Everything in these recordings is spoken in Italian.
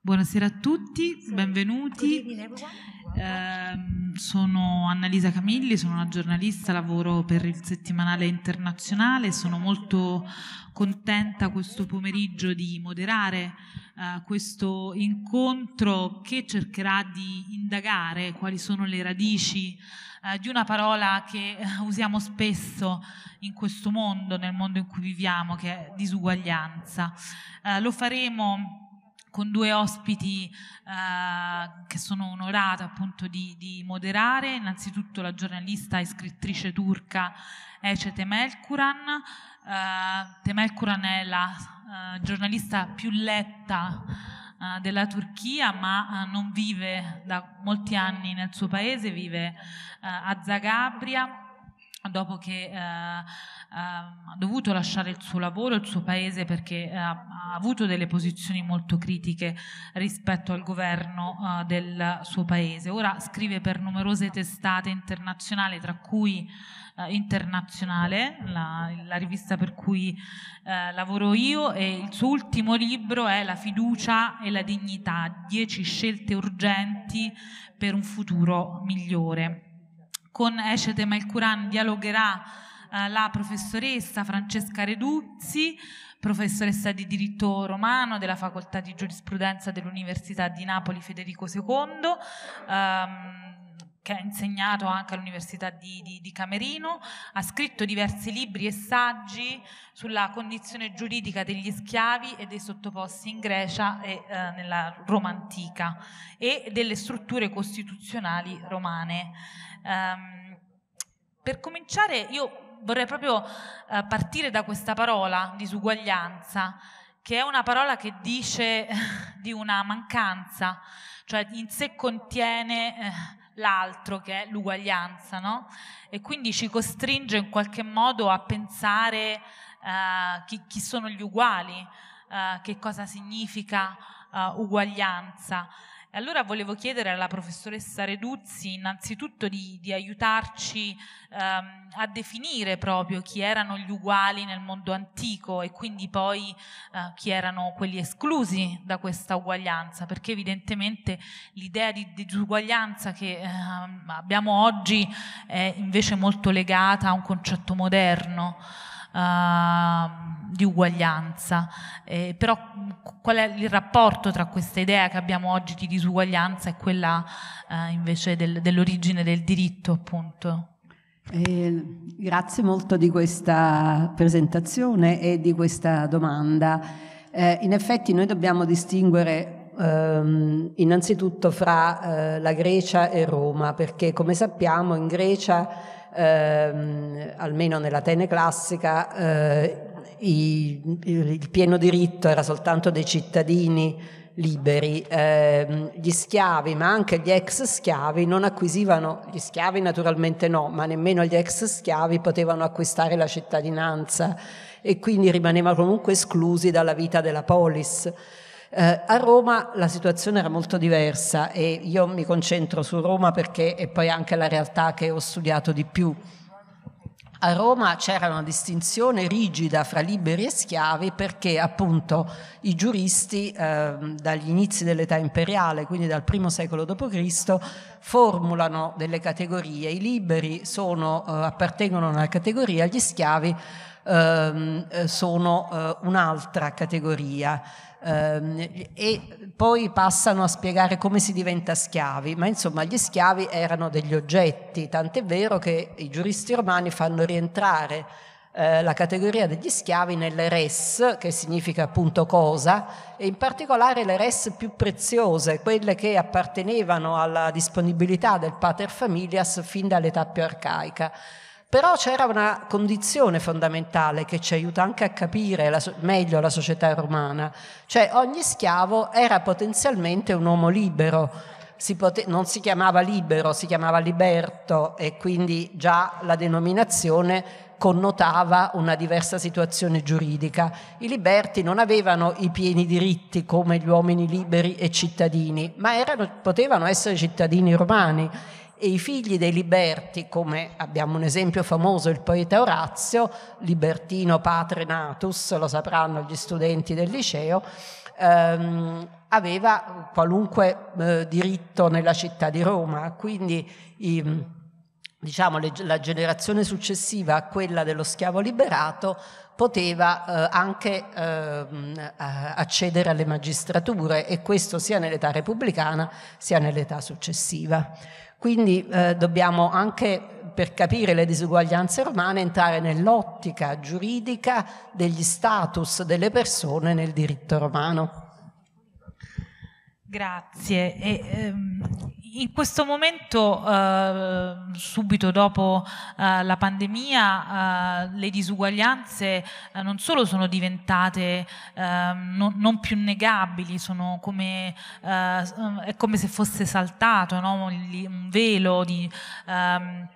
Buonasera a tutti, benvenuti. Eh, sono Annalisa Camilli, sono una giornalista, lavoro per il settimanale internazionale, sono molto contenta questo pomeriggio di moderare eh, questo incontro che cercherà di indagare quali sono le radici eh, di una parola che eh, usiamo spesso in questo mondo, nel mondo in cui viviamo, che è disuguaglianza. Eh, lo faremo con due ospiti eh, che sono onorata appunto di, di, moderare, innanzitutto la giornalista e scrittrice turca Ece Temelkuran. Eh, Temelkuran è la eh, giornalista più letta eh, della Turchia, ma eh, non vive da molti anni nel suo paese, vive eh, a Zagabria dopo che Ehm, ha dovuto lasciare il suo lavoro, il suo paese perché eh, ha, ha avuto delle posizioni molto critiche rispetto al governo uh, del suo paese. Ora scrive per numerose testate internazionali, tra cui uh, Internazionale, la, la, rivista per cui uh, lavoro io, e il suo ultimo libro è La fiducia e la dignità, dieci scelte urgenti per un futuro migliore. Con Eshe Malkuran dialogherà eh, la professoressa Francesca Reduzzi, professoressa di diritto romano della facoltà di giurisprudenza dell'Università di Napoli Federico II. Ehm, che ha insegnato anche all'Università di, di, di, Camerino, ha scritto diversi libri e saggi sulla condizione giuridica degli schiavi e dei sottoposti in Grecia e eh, nella Roma antica e delle strutture costituzionali romane. Um, per cominciare io vorrei proprio eh, partire da questa parola, disuguaglianza, che è una parola che dice di una mancanza, cioè in sé contiene eh, l'altro che è l'uguaglianza, no? E quindi ci costringe in qualche modo a pensare eh, chi, chi, sono gli uguali, eh, che cosa significa eh, uguaglianza. Allora volevo chiedere alla professoressa Reduzzi innanzitutto di, di aiutarci ehm, a definire proprio chi erano gli uguali nel mondo antico e quindi poi eh, chi erano quelli esclusi da questa uguaglianza, perché evidentemente l'idea di, disuguaglianza che ehm, abbiamo oggi è invece molto legata a un concetto moderno. Ehm, di uguaglianza, eh, però qual è il rapporto tra questa idea che abbiamo oggi di disuguaglianza e quella eh, invece del, dell'origine del diritto appunto? Eh, grazie molto di questa presentazione e di questa domanda. Eh, in effetti noi dobbiamo distinguere ehm, innanzitutto fra eh, la Grecia e Roma, perché come sappiamo in Grecia, ehm, almeno nell'Atene classica, eh, i, il pieno diritto era soltanto dei cittadini liberi, eh, gli schiavi, ma anche gli ex schiavi non acquisivano, gli schiavi naturalmente no, ma nemmeno gli ex schiavi potevano acquistare la cittadinanza e quindi rimanevano comunque esclusi dalla vita della polis. Eh, a Roma la situazione era molto diversa e io mi concentro su Roma perché è poi anche la realtà che ho studiato di più. A Roma c'era una distinzione rigida fra liberi e schiavi perché appunto i giuristi eh, dagli inizi dell'età imperiale, quindi dal primo secolo d.C., formulano delle categorie. I liberi sono, eh, appartengono a una categoria, gli schiavi ehm, eh, sono eh, un'altra categoria ehm, e poi passano a spiegare come si diventa schiavi, ma insomma gli schiavi erano degli oggetti, tant'è vero che i giuristi romani fanno rientrare eh, la categoria degli schiavi nelle res, che significa appunto cosa, e in particolare le res più preziose, quelle che appartenevano alla disponibilità del pater familias fin dall'età più arcaica. Però c'era una condizione fondamentale che ci aiuta anche a capire la meglio la società romana, cioè ogni schiavo era potenzialmente un uomo libero, si pote- non si chiamava libero, si chiamava liberto e quindi già la denominazione connotava una diversa situazione giuridica. I liberti non avevano i pieni diritti come gli uomini liberi e cittadini, ma erano, potevano essere cittadini romani e i figli dei liberti, come abbiamo un esempio famoso, il poeta Orazio, libertino patre natus, lo sapranno gli studenti del liceo, ehm, aveva qualunque eh, diritto nella città di Roma, quindi i, diciamo, le, la generazione successiva a quella dello schiavo liberato poteva eh, anche eh, accedere alle magistrature e questo sia nell'età repubblicana sia nell'età successiva. Quindi eh, dobbiamo anche per capire le disuguaglianze romane entrare nell'ottica giuridica degli status delle persone nel diritto romano. Grazie. E, ehm, in questo momento, eh, subito dopo eh, la pandemia, eh, le disuguaglianze eh, non solo sono diventate ehm, non, non, più negabili, come, eh, è come se fosse saltato no? un, un, velo di... Ehm,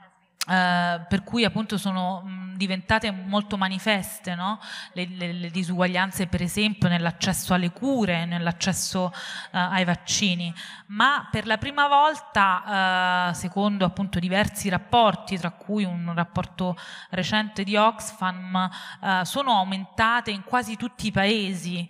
eh, per cui appunto sono diventate molto manifeste no? le, le, le, disuguaglianze per esempio nell'accesso alle cure, nell'accesso uh, ai vaccini, ma per la prima volta uh, secondo appunto diversi rapporti, tra cui un rapporto recente di Oxfam, sono aumentate in quasi tutti i paesi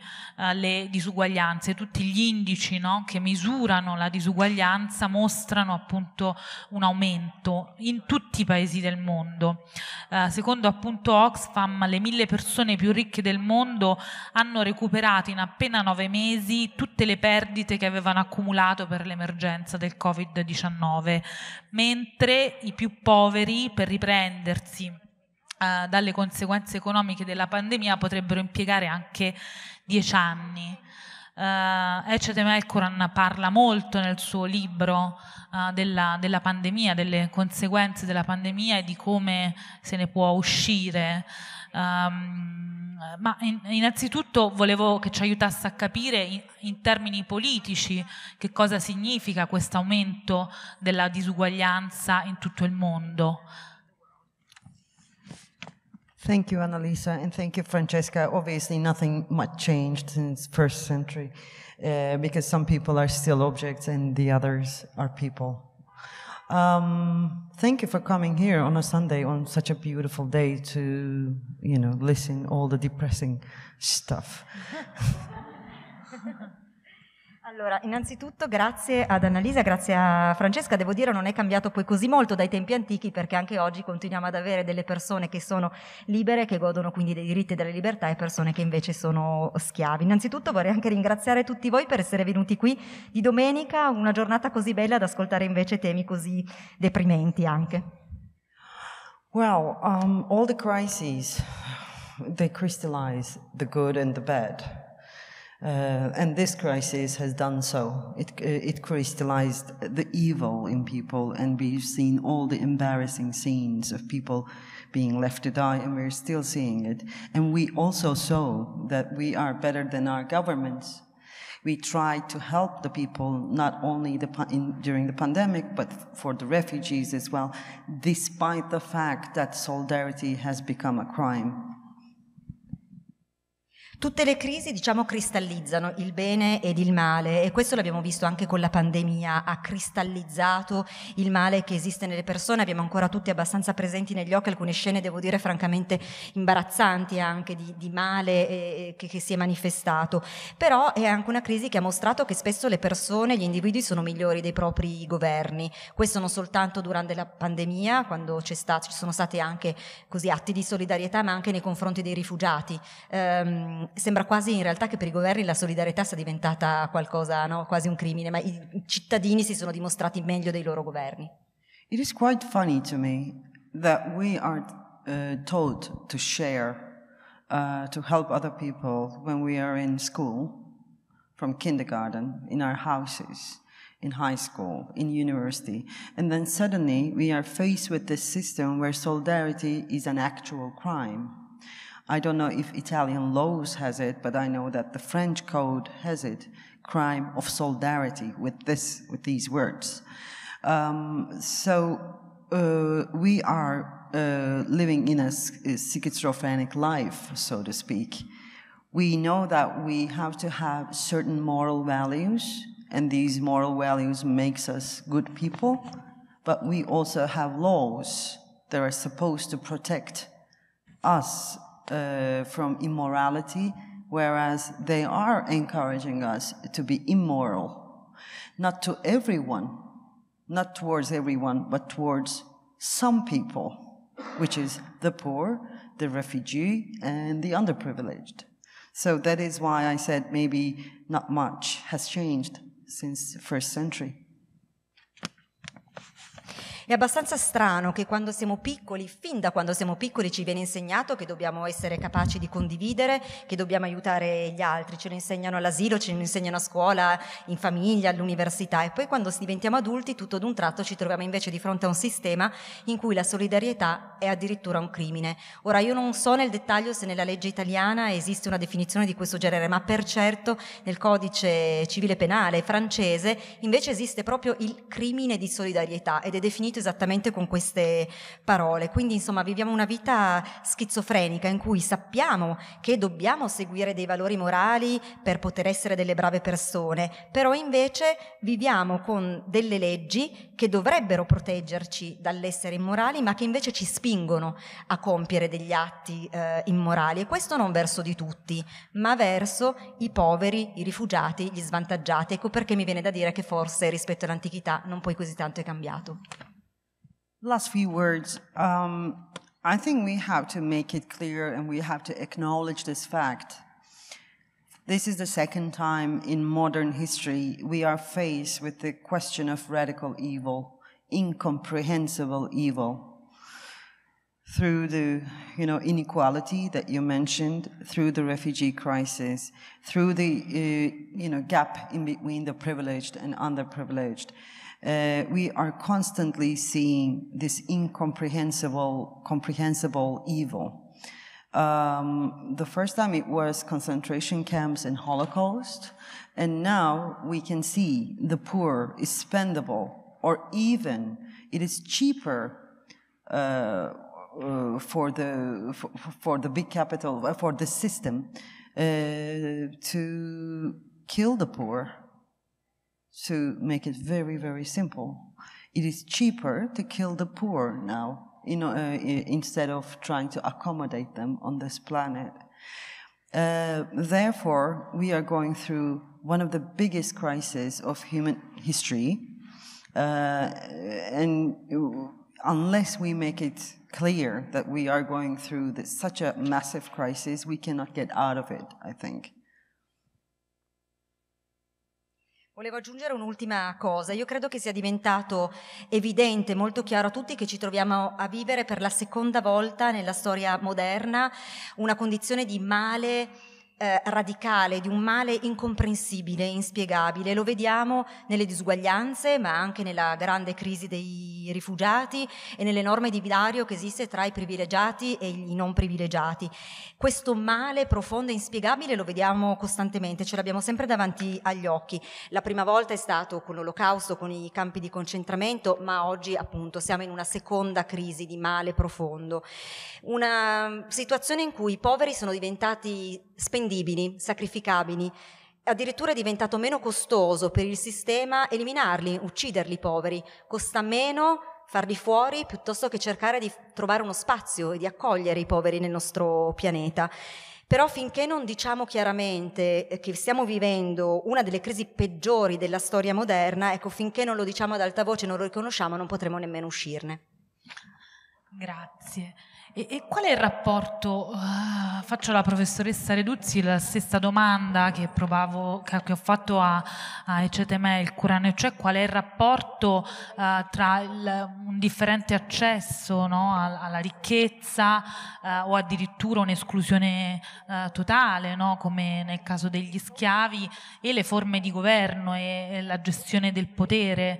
le disuguaglianze, tutti gli indici no? che misurano la disuguaglianza mostrano appunto un aumento in tutti i paesi del mondo. Eh, secondo appunto Oxfam, le mille persone più ricche del mondo hanno recuperato in appena nove mesi tutte le perdite che avevano accumulato per l'emergenza del Covid-19, mentre i più poveri, per riprendersi eh, dalle conseguenze economiche della pandemia, potrebbero impiegare anche dieci anni. Uh, eh, Ecete Melkoran parla molto nel suo libro uh, della, della, pandemia, delle conseguenze della pandemia e di come se ne può uscire. Um, ma in, innanzitutto volevo che ci aiutasse a capire in, in termini politici che cosa significa questo aumento della disuguaglianza in tutto il mondo. Thank you, Annalisa, and thank you, Francesca. Obviously, nothing much changed since first century, uh, because some people are still objects and the others are people. Um, thank you for coming here on a Sunday on such a beautiful day to, you know, listen all the depressing stuff. Allora, innanzitutto grazie ad Annalisa, grazie a Francesca, devo dire non è cambiato poi così molto dai tempi antichi perché anche oggi continuiamo ad avere delle persone che sono libere, che godono quindi dei diritti e delle libertà e persone che invece sono schiavi. Innanzitutto vorrei anche ringraziare tutti voi per essere venuti qui di domenica, una giornata così bella ad ascoltare invece temi così deprimenti anche. Well, um, all the crises, they crystallize the good and the bad. Uh, and this crisis has done so. It, uh, it crystallized the evil in people, and we've seen all the embarrassing scenes of people being left to die, and we're still seeing it. And we also saw that we are better than our governments. We tried to help the people, not only the, in, during the pandemic, but for the refugees as well, despite the fact that solidarity has become a crime. Tutte le crisi, diciamo, cristallizzano il bene ed il male e questo l'abbiamo visto anche con la pandemia, ha cristallizzato il male che esiste nelle persone, abbiamo ancora tutti abbastanza presenti negli occhi alcune scene, devo dire, francamente imbarazzanti anche di, di male eh, eh che, che, si è manifestato, però è anche una crisi che ha mostrato che spesso le persone, gli individui sono migliori dei propri governi, questo non soltanto durante la pandemia, quando stato, ci sono stati anche così, atti di solidarietà, ma anche nei confronti dei rifugiati. Um, sembra quasi in realtà che per i governi la solidarietà sia diventata qualcosa, no? quasi un crimine, ma i cittadini si sono dimostrati meglio dei loro governi. It is quite funny to me that we are uh, told to share, uh, to help other people when we are in school, from kindergarten, in our houses, in high school, in university. And then suddenly we are faced with this system where solidarity is an actual crime. I don't know if Italian laws has it, but I know that the French code has it, crime of solidarity with this, with these words. Um, so uh, we are uh, living in a, a schizophrenic life, so to speak. We know that we have to have certain moral values, and these moral values makes us good people, but we also have laws that are supposed to protect us uh, from immorality, whereas they are encouraging us to be immoral. Not to everyone, not towards everyone, but towards some people, which is the poor, the refugee, and the underprivileged. So that is why I said maybe not much has changed since the first century. È abbastanza strano che quando siamo piccoli, fin da quando siamo piccoli, ci viene insegnato che dobbiamo essere capaci di condividere, che dobbiamo aiutare gli altri. Ce lo insegnano all'asilo, ce lo insegnano a scuola, in famiglia, all'università. E poi quando diventiamo adulti, tutto ad un tratto ci troviamo invece di fronte a un sistema in cui la solidarietà è addirittura un crimine. Ora, io non so nel dettaglio se nella legge italiana esiste una definizione di questo genere, ma per certo nel codice civile penale francese invece esiste proprio il crimine di solidarietà ed è definito esattamente con queste parole. Quindi insomma viviamo una vita schizofrenica in cui sappiamo che dobbiamo seguire dei valori morali per poter essere delle brave persone, però invece viviamo con delle leggi che dovrebbero proteggerci dall'essere immorali, ma che invece ci spingono a compiere degli atti eh, immorali e questo non verso di tutti, ma verso i poveri, i rifugiati, gli svantaggiati. Ecco perché mi viene da dire che forse rispetto all'antichità non poi così tanto è cambiato. Last few words. Um, I think we have to make it clear and we have to acknowledge this fact. This is the second time in modern history we are faced with the question of radical evil, incomprehensible evil through the you know inequality that you mentioned through the refugee crisis through the uh, you know gap in between the privileged and underprivileged uh, we are constantly seeing this incomprehensible, comprehensible evil. Um, the first time it was concentration camps and Holocaust, and now we can see the poor is spendable, or even it is cheaper uh, uh, for the for, for, the big capital for the system uh, to kill the poor to make it very, very simple. It is cheaper to kill the poor now you know, uh, instead of trying to accommodate them on this planet. Uh, therefore, we are going through one of the biggest crises of human history. Uh, and unless we make it clear that we are going through this, such a massive crisis, we cannot get out of it, I think. Volevo aggiungere un'ultima cosa. Io credo che sia diventato evidente, molto chiaro a tutti che ci troviamo a vivere per la seconda volta nella storia moderna una condizione di male eh, radicale, di un male incomprensibile, inspiegabile. Lo vediamo nelle disuguaglianze, ma anche nella grande crisi dei rifugiati e nell'enorme divario che esiste tra i privilegiati e i non privilegiati. Questo male profondo e inspiegabile lo vediamo costantemente, ce l'abbiamo sempre davanti agli occhi. La prima volta è stato con l'olocausto, con i campi di concentramento, ma oggi appunto siamo in una seconda crisi di male profondo. Una situazione in cui i poveri sono diventati spendibili, sacrificabili. Addirittura è diventato meno costoso per il sistema eliminarli, ucciderli i poveri. Costa meno farli fuori piuttosto che cercare di trovare uno spazio e di accogliere i poveri nel nostro pianeta. Però finché non diciamo chiaramente che stiamo vivendo una delle crisi peggiori della storia moderna, ecco, finché non lo diciamo ad alta voce, non lo riconosciamo, non potremo nemmeno uscirne. Grazie. E, e, qual è il rapporto? Uh, faccio alla professoressa Reduzzi la stessa domanda che, provavo, che ho fatto a, a Eceteme il Curano, cioè qual è il rapporto uh, tra il, un differente accesso no, alla, ricchezza uh, o addirittura un'esclusione totale, no, come nel caso degli schiavi, e le forme di governo e, e la gestione del potere,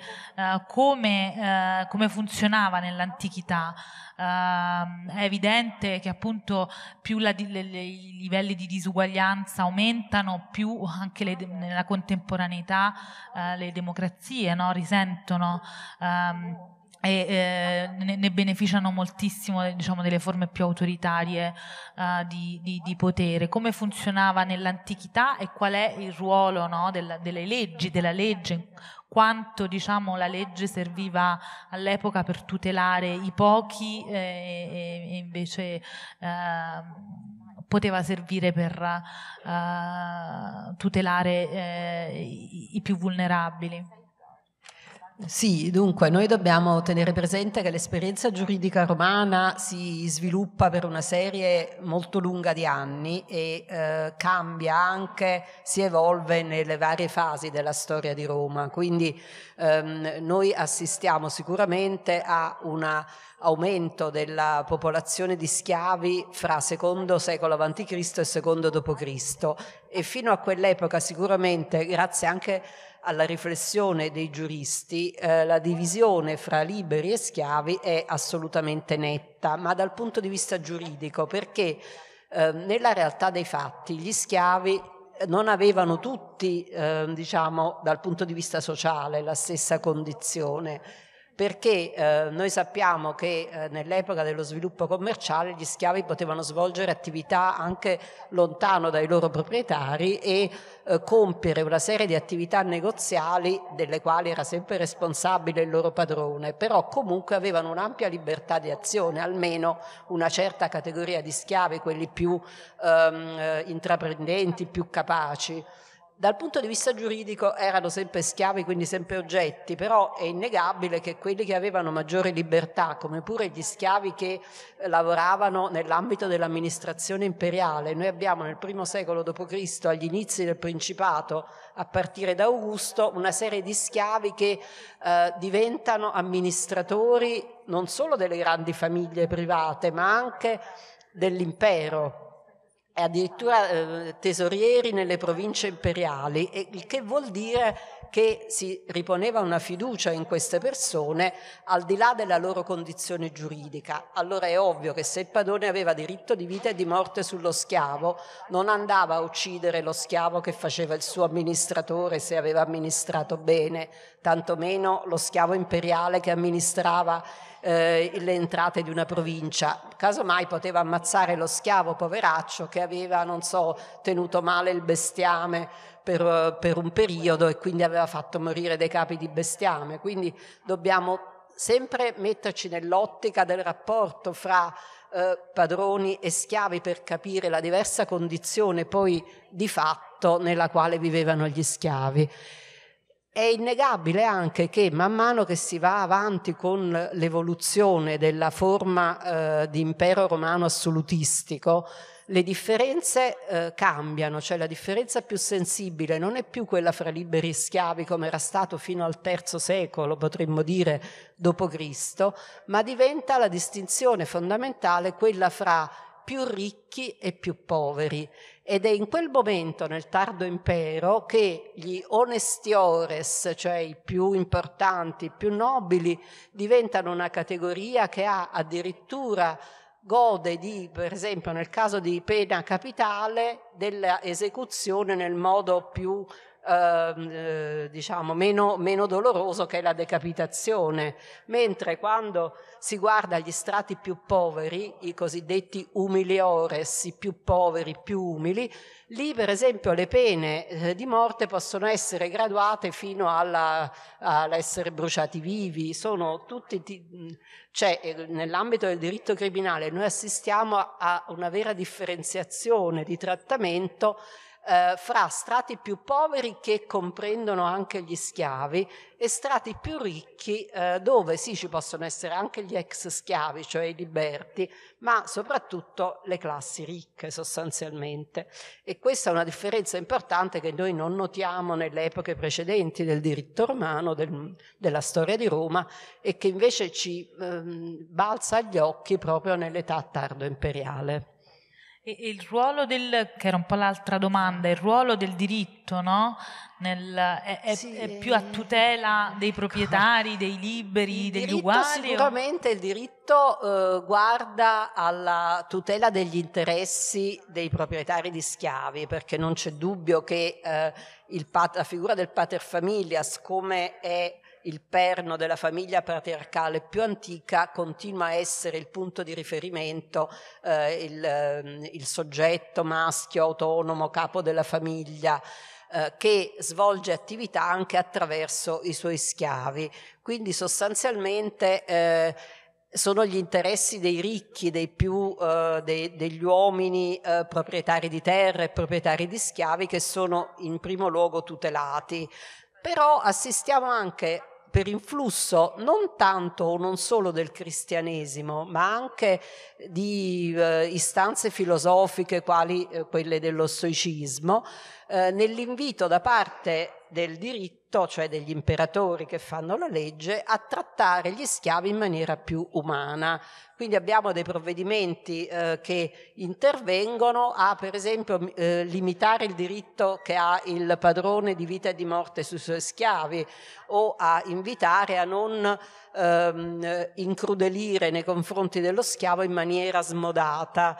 come, come funzionava nell'antichità? Uh, è evidente che appunto più la, le, le, i livelli di disuguaglianza aumentano, più anche le, nella contemporaneità uh, le democrazie no? risentono. Um, e eh, ne, ne, beneficiano moltissimo diciamo, delle forme più autoritarie uh, di, di, di, potere. Come funzionava nell'antichità e qual è il ruolo no, della, delle leggi, della legge quanto diciamo, la legge serviva all'epoca per tutelare i pochi eh, e, e, invece eh, poteva servire per eh, tutelare eh, i, i più vulnerabili. Sì, dunque noi dobbiamo tenere presente che l'esperienza giuridica romana si sviluppa per una serie molto lunga di anni e eh, cambia anche, si evolve nelle varie fasi della storia di Roma, quindi ehm, noi assistiamo sicuramente a un aumento della popolazione di schiavi fra secondo secolo a.C. e secondo d.C. e fino a quell'epoca sicuramente grazie anche a alla riflessione dei giuristi eh, la divisione fra liberi e schiavi è assolutamente netta, ma dal punto di vista giuridico, perché eh, nella realtà dei fatti gli schiavi eh, non avevano tutti, eh, diciamo, dal punto di vista sociale la stessa condizione perché eh, noi sappiamo che eh, nell'epoca dello sviluppo commerciale gli schiavi potevano svolgere attività anche lontano dai loro proprietari e eh, compiere una serie di attività negoziali delle quali era sempre responsabile il loro padrone, però comunque avevano un'ampia libertà di azione, almeno una certa categoria di schiavi, quelli più ehm, eh, intraprendenti, più capaci. Dal punto di vista giuridico erano sempre schiavi, quindi sempre oggetti, però è innegabile che quelli che avevano maggiore libertà, come pure gli schiavi che eh, lavoravano nell'ambito dell'amministrazione imperiale, noi abbiamo nel primo secolo d.C., agli inizi del Principato, a partire da Augusto, una serie di schiavi che eh, diventano amministratori non solo delle grandi famiglie private, ma anche dell'impero e addirittura eh, tesorieri nelle province imperiali, il che vuol dire che si riponeva una fiducia in queste persone al di là della loro condizione giuridica. Allora è ovvio che se il padrone aveva diritto di vita e di morte sullo schiavo, non andava a uccidere lo schiavo che faceva il suo amministratore se aveva amministrato bene, tantomeno lo schiavo imperiale che amministrava eh, le entrate di una provincia. Casomai poteva ammazzare lo schiavo poveraccio che aveva, non so, tenuto male il bestiame per, per un periodo e quindi aveva fatto morire dei capi di bestiame. Quindi dobbiamo sempre metterci nell'ottica del rapporto fra eh, padroni e schiavi per capire la diversa condizione poi di fatto nella quale vivevano gli schiavi. È innegabile anche che man mano che si va avanti con l'evoluzione della forma eh, di impero romano assolutistico, le differenze eh, cambiano, cioè la differenza più sensibile non è più quella fra liberi e schiavi come era stato fino al III secolo, potremmo dire, dopo Cristo, ma diventa la distinzione fondamentale quella fra più ricchi e più poveri ed è in quel momento, nel tardo impero, che gli onestiores, cioè i più importanti, i più nobili, diventano una categoria che ha addirittura gode di, per esempio nel caso di pena capitale, dell'esecuzione nel modo più Ehm, eh, diciamo meno, meno doloroso che la decapitazione, mentre quando si guarda gli strati più poveri, i cosiddetti umiliores, i più poveri, più umili, lì per esempio le pene eh, di morte possono essere graduate fino all'essere bruciati vivi, sono tutti, mm, cioè eh, nell'ambito del diritto criminale noi assistiamo a una vera differenziazione di trattamento eh, fra strati più poveri che comprendono anche gli schiavi e strati più ricchi eh, dove sì ci possono essere anche gli ex schiavi, cioè i liberti, ma soprattutto le classi ricche sostanzialmente. E questa è una differenza importante che noi non notiamo nelle epoche precedenti del diritto romano, del, della storia di Roma e che invece ci ehm, balza agli occhi proprio nell'età tardo imperiale. E, e, il ruolo del, che era un po' l'altra domanda, il ruolo del diritto, no? Nel, è, è, sì, è eh, più a tutela dei proprietari, dei liberi, degli uguali? Sicuramente o? il diritto eh, guarda alla tutela degli interessi dei proprietari di schiavi, perché non c'è dubbio che eh, il, la figura del pater familias, come è il perno della famiglia patriarcale più antica continua a essere il punto di riferimento, eh, il, ehm, il, soggetto maschio autonomo, capo della famiglia, eh, che svolge attività anche attraverso i suoi schiavi. Quindi sostanzialmente eh, sono gli interessi dei ricchi, dei più, eh, dei, degli uomini eh, proprietari di terre, proprietari di schiavi che sono in primo luogo tutelati. Però assistiamo anche per influsso non tanto o non solo del cristianesimo, ma anche di eh, istanze filosofiche quali eh, quelle dello stoicismo, eh, nell'invito da parte del diritto, cioè degli imperatori che fanno la legge, a trattare gli schiavi in maniera più umana. Quindi abbiamo dei provvedimenti eh, che intervengono a, per esempio, eh, limitare il diritto che ha il padrone di vita e di morte sui suoi schiavi o a invitare a non ehm, incrudelire nei confronti dello schiavo in maniera smodata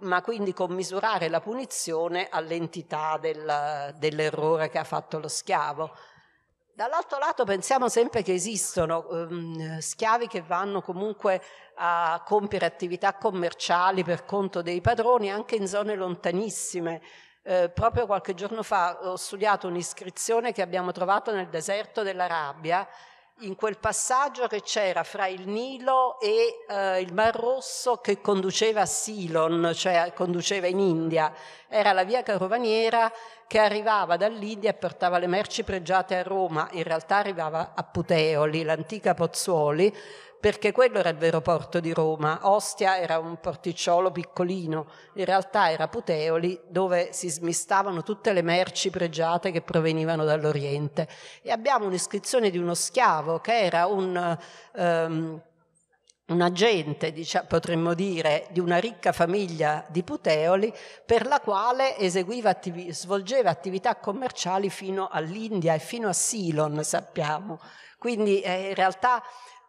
ma quindi commisurare la punizione all'entità del, dell'errore che ha fatto lo schiavo. Dall'altro lato pensiamo sempre che esistono ehm, schiavi che vanno comunque a compiere attività commerciali per conto dei padroni anche in zone lontanissime. Eh, proprio qualche giorno fa ho studiato un'iscrizione che abbiamo trovato nel deserto dell'Arabia in quel passaggio che c'era fra il Nilo e eh, il Mar Rosso che conduceva a Silon, cioè conduceva in India. Era la via carovaniera che arrivava dall'India e portava le merci pregiate a Roma, in realtà arrivava a Puteoli, l'antica Pozzuoli, perché quello era il vero porto di Roma. Ostia era un porticciolo piccolino, in realtà era Puteoli dove si smistavano tutte le merci pregiate che provenivano dall'Oriente. E abbiamo un'iscrizione di uno schiavo che era un... Um, un agente, diciamo, potremmo dire, di una ricca famiglia di Puteoli, per la quale attivi- svolgeva attività commerciali fino all'India e fino a Silon, sappiamo. Quindi eh, in realtà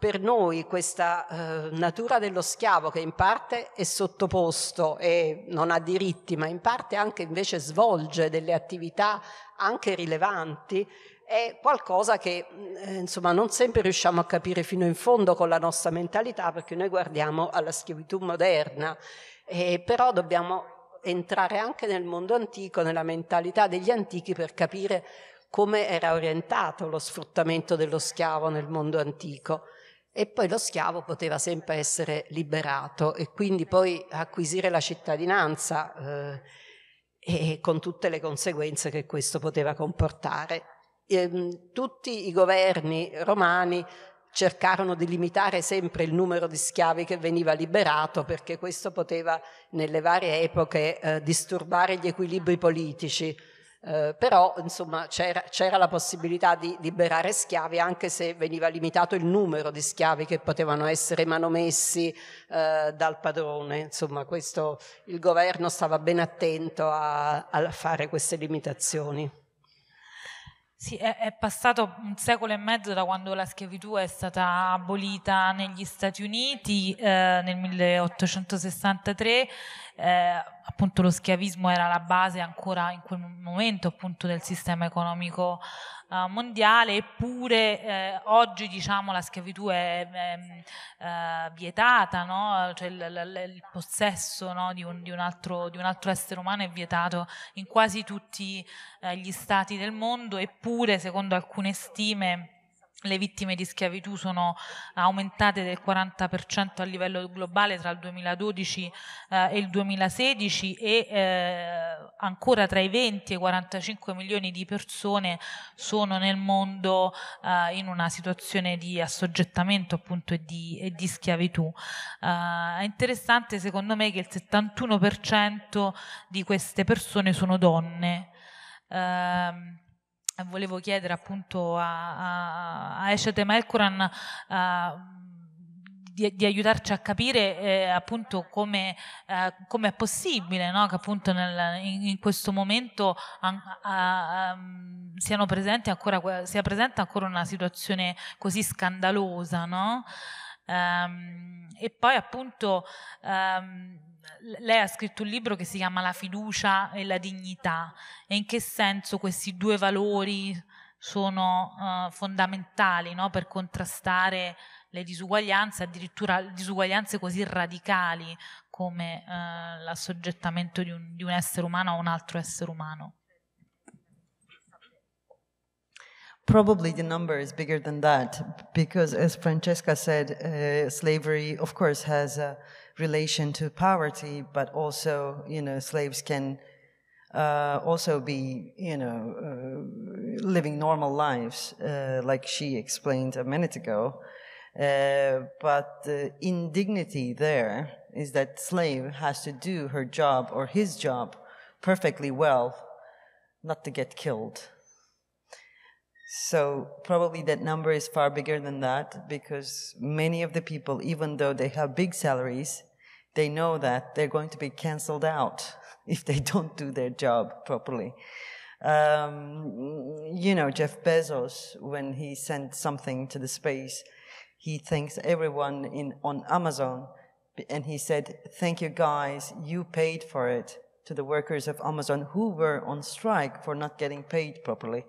per noi questa eh, natura dello schiavo che in parte è sottoposto e non ha diritti, ma in parte anche invece svolge delle attività anche rilevanti, è qualcosa che eh, insomma non sempre riusciamo a capire fino in fondo con la nostra mentalità perché noi guardiamo alla schiavitù moderna, eh, però dobbiamo entrare anche nel mondo antico, nella mentalità degli antichi per capire come era orientato lo sfruttamento dello schiavo nel mondo antico e poi lo schiavo poteva sempre essere liberato e quindi poi acquisire la cittadinanza eh, e con tutte le conseguenze che questo poteva comportare. E, ehm, tutti i governi romani cercarono di limitare sempre il numero di schiavi che veniva liberato perché questo poteva nelle varie epoche eh, disturbare gli equilibri politici eh, però insomma c'era, c'era la possibilità di liberare schiavi anche se veniva limitato il numero di schiavi che potevano essere manomessi eh, dal padrone. Insomma, questo, il governo stava ben attento a, a fare queste limitazioni. Sì, è, è, passato un secolo e mezzo da quando la schiavitù è stata abolita negli Stati Uniti eh, nel 1863 eh, appunto lo schiavismo era la base ancora in quel momento appunto del sistema economico eh, mondiale, eppure eh, oggi diciamo la schiavitù è, è eh, vietata, no? cioè, il, il possesso no? di, un, di, un altro, di, un, altro, essere umano è vietato in quasi tutti eh, gli stati del mondo, eppure secondo alcune stime le vittime di schiavitù sono aumentate del 40% a livello globale tra il 2012 eh, e il 2016 e eh, ancora tra i 20 e i 45 milioni di persone sono nel mondo eh, in una situazione di assoggettamento appunto e di, e di schiavitù. Eh, è interessante secondo me che il 71% di queste persone sono donne. Ehm, eh, volevo chiedere appunto a, a, a Eshet Melkuran eh, di, di, aiutarci a capire eh, appunto come, eh, come, è possibile no? che appunto nel, in, in, questo momento a, a, ehm, a, siano presenti ancora, sia presente ancora una situazione così scandalosa no? ehm, e poi appunto ehm, lei ha scritto un libro che si chiama La fiducia e la dignità e in che senso questi due valori sono uh, fondamentali no? per contrastare le disuguaglianze, addirittura disuguaglianze così radicali come uh, l'assoggettamento di un, di un essere umano a un altro essere umano. probably the number is bigger than that because as francesca said uh, slavery of course has a, relation to poverty, but also, you know, slaves can uh, also be, you know, uh, living normal lives, uh, like she explained a minute ago. Uh, but the indignity there is that slave has to do her job or his job perfectly well, not to get killed. So probably that number is far bigger than that because many of the people, even though they have big salaries, they know that they're going to be canceled out if they don't do their job properly. Um, you know, Jeff Bezos, when he sent something to the space, he thanks everyone in, on Amazon and he said, thank you guys, you paid for it to the workers of Amazon who were on strike for not getting paid properly.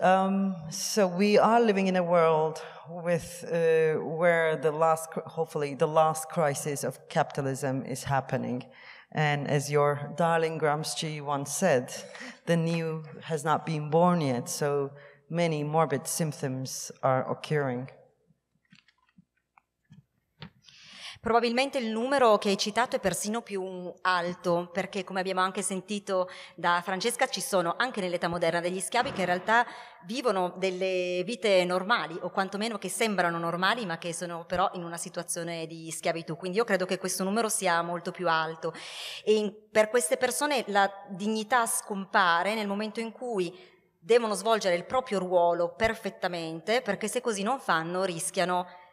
Um, so we are living in a world with uh, where the last, hopefully, the last crisis of capitalism is happening. And as your darling Gramsci once said, the new has not been born yet, so many morbid symptoms are occurring. Probabilmente il numero che hai citato è persino più alto, perché come abbiamo anche sentito da Francesca, ci sono anche nell'età moderna degli schiavi che in realtà vivono delle vite normali, o quantomeno che sembrano normali, ma che sono però in una situazione di schiavitù. Quindi io credo che questo numero sia molto più alto. E per queste persone la dignità scompare nel momento in cui devono svolgere il proprio ruolo perfettamente, perché se così non fanno rischiano di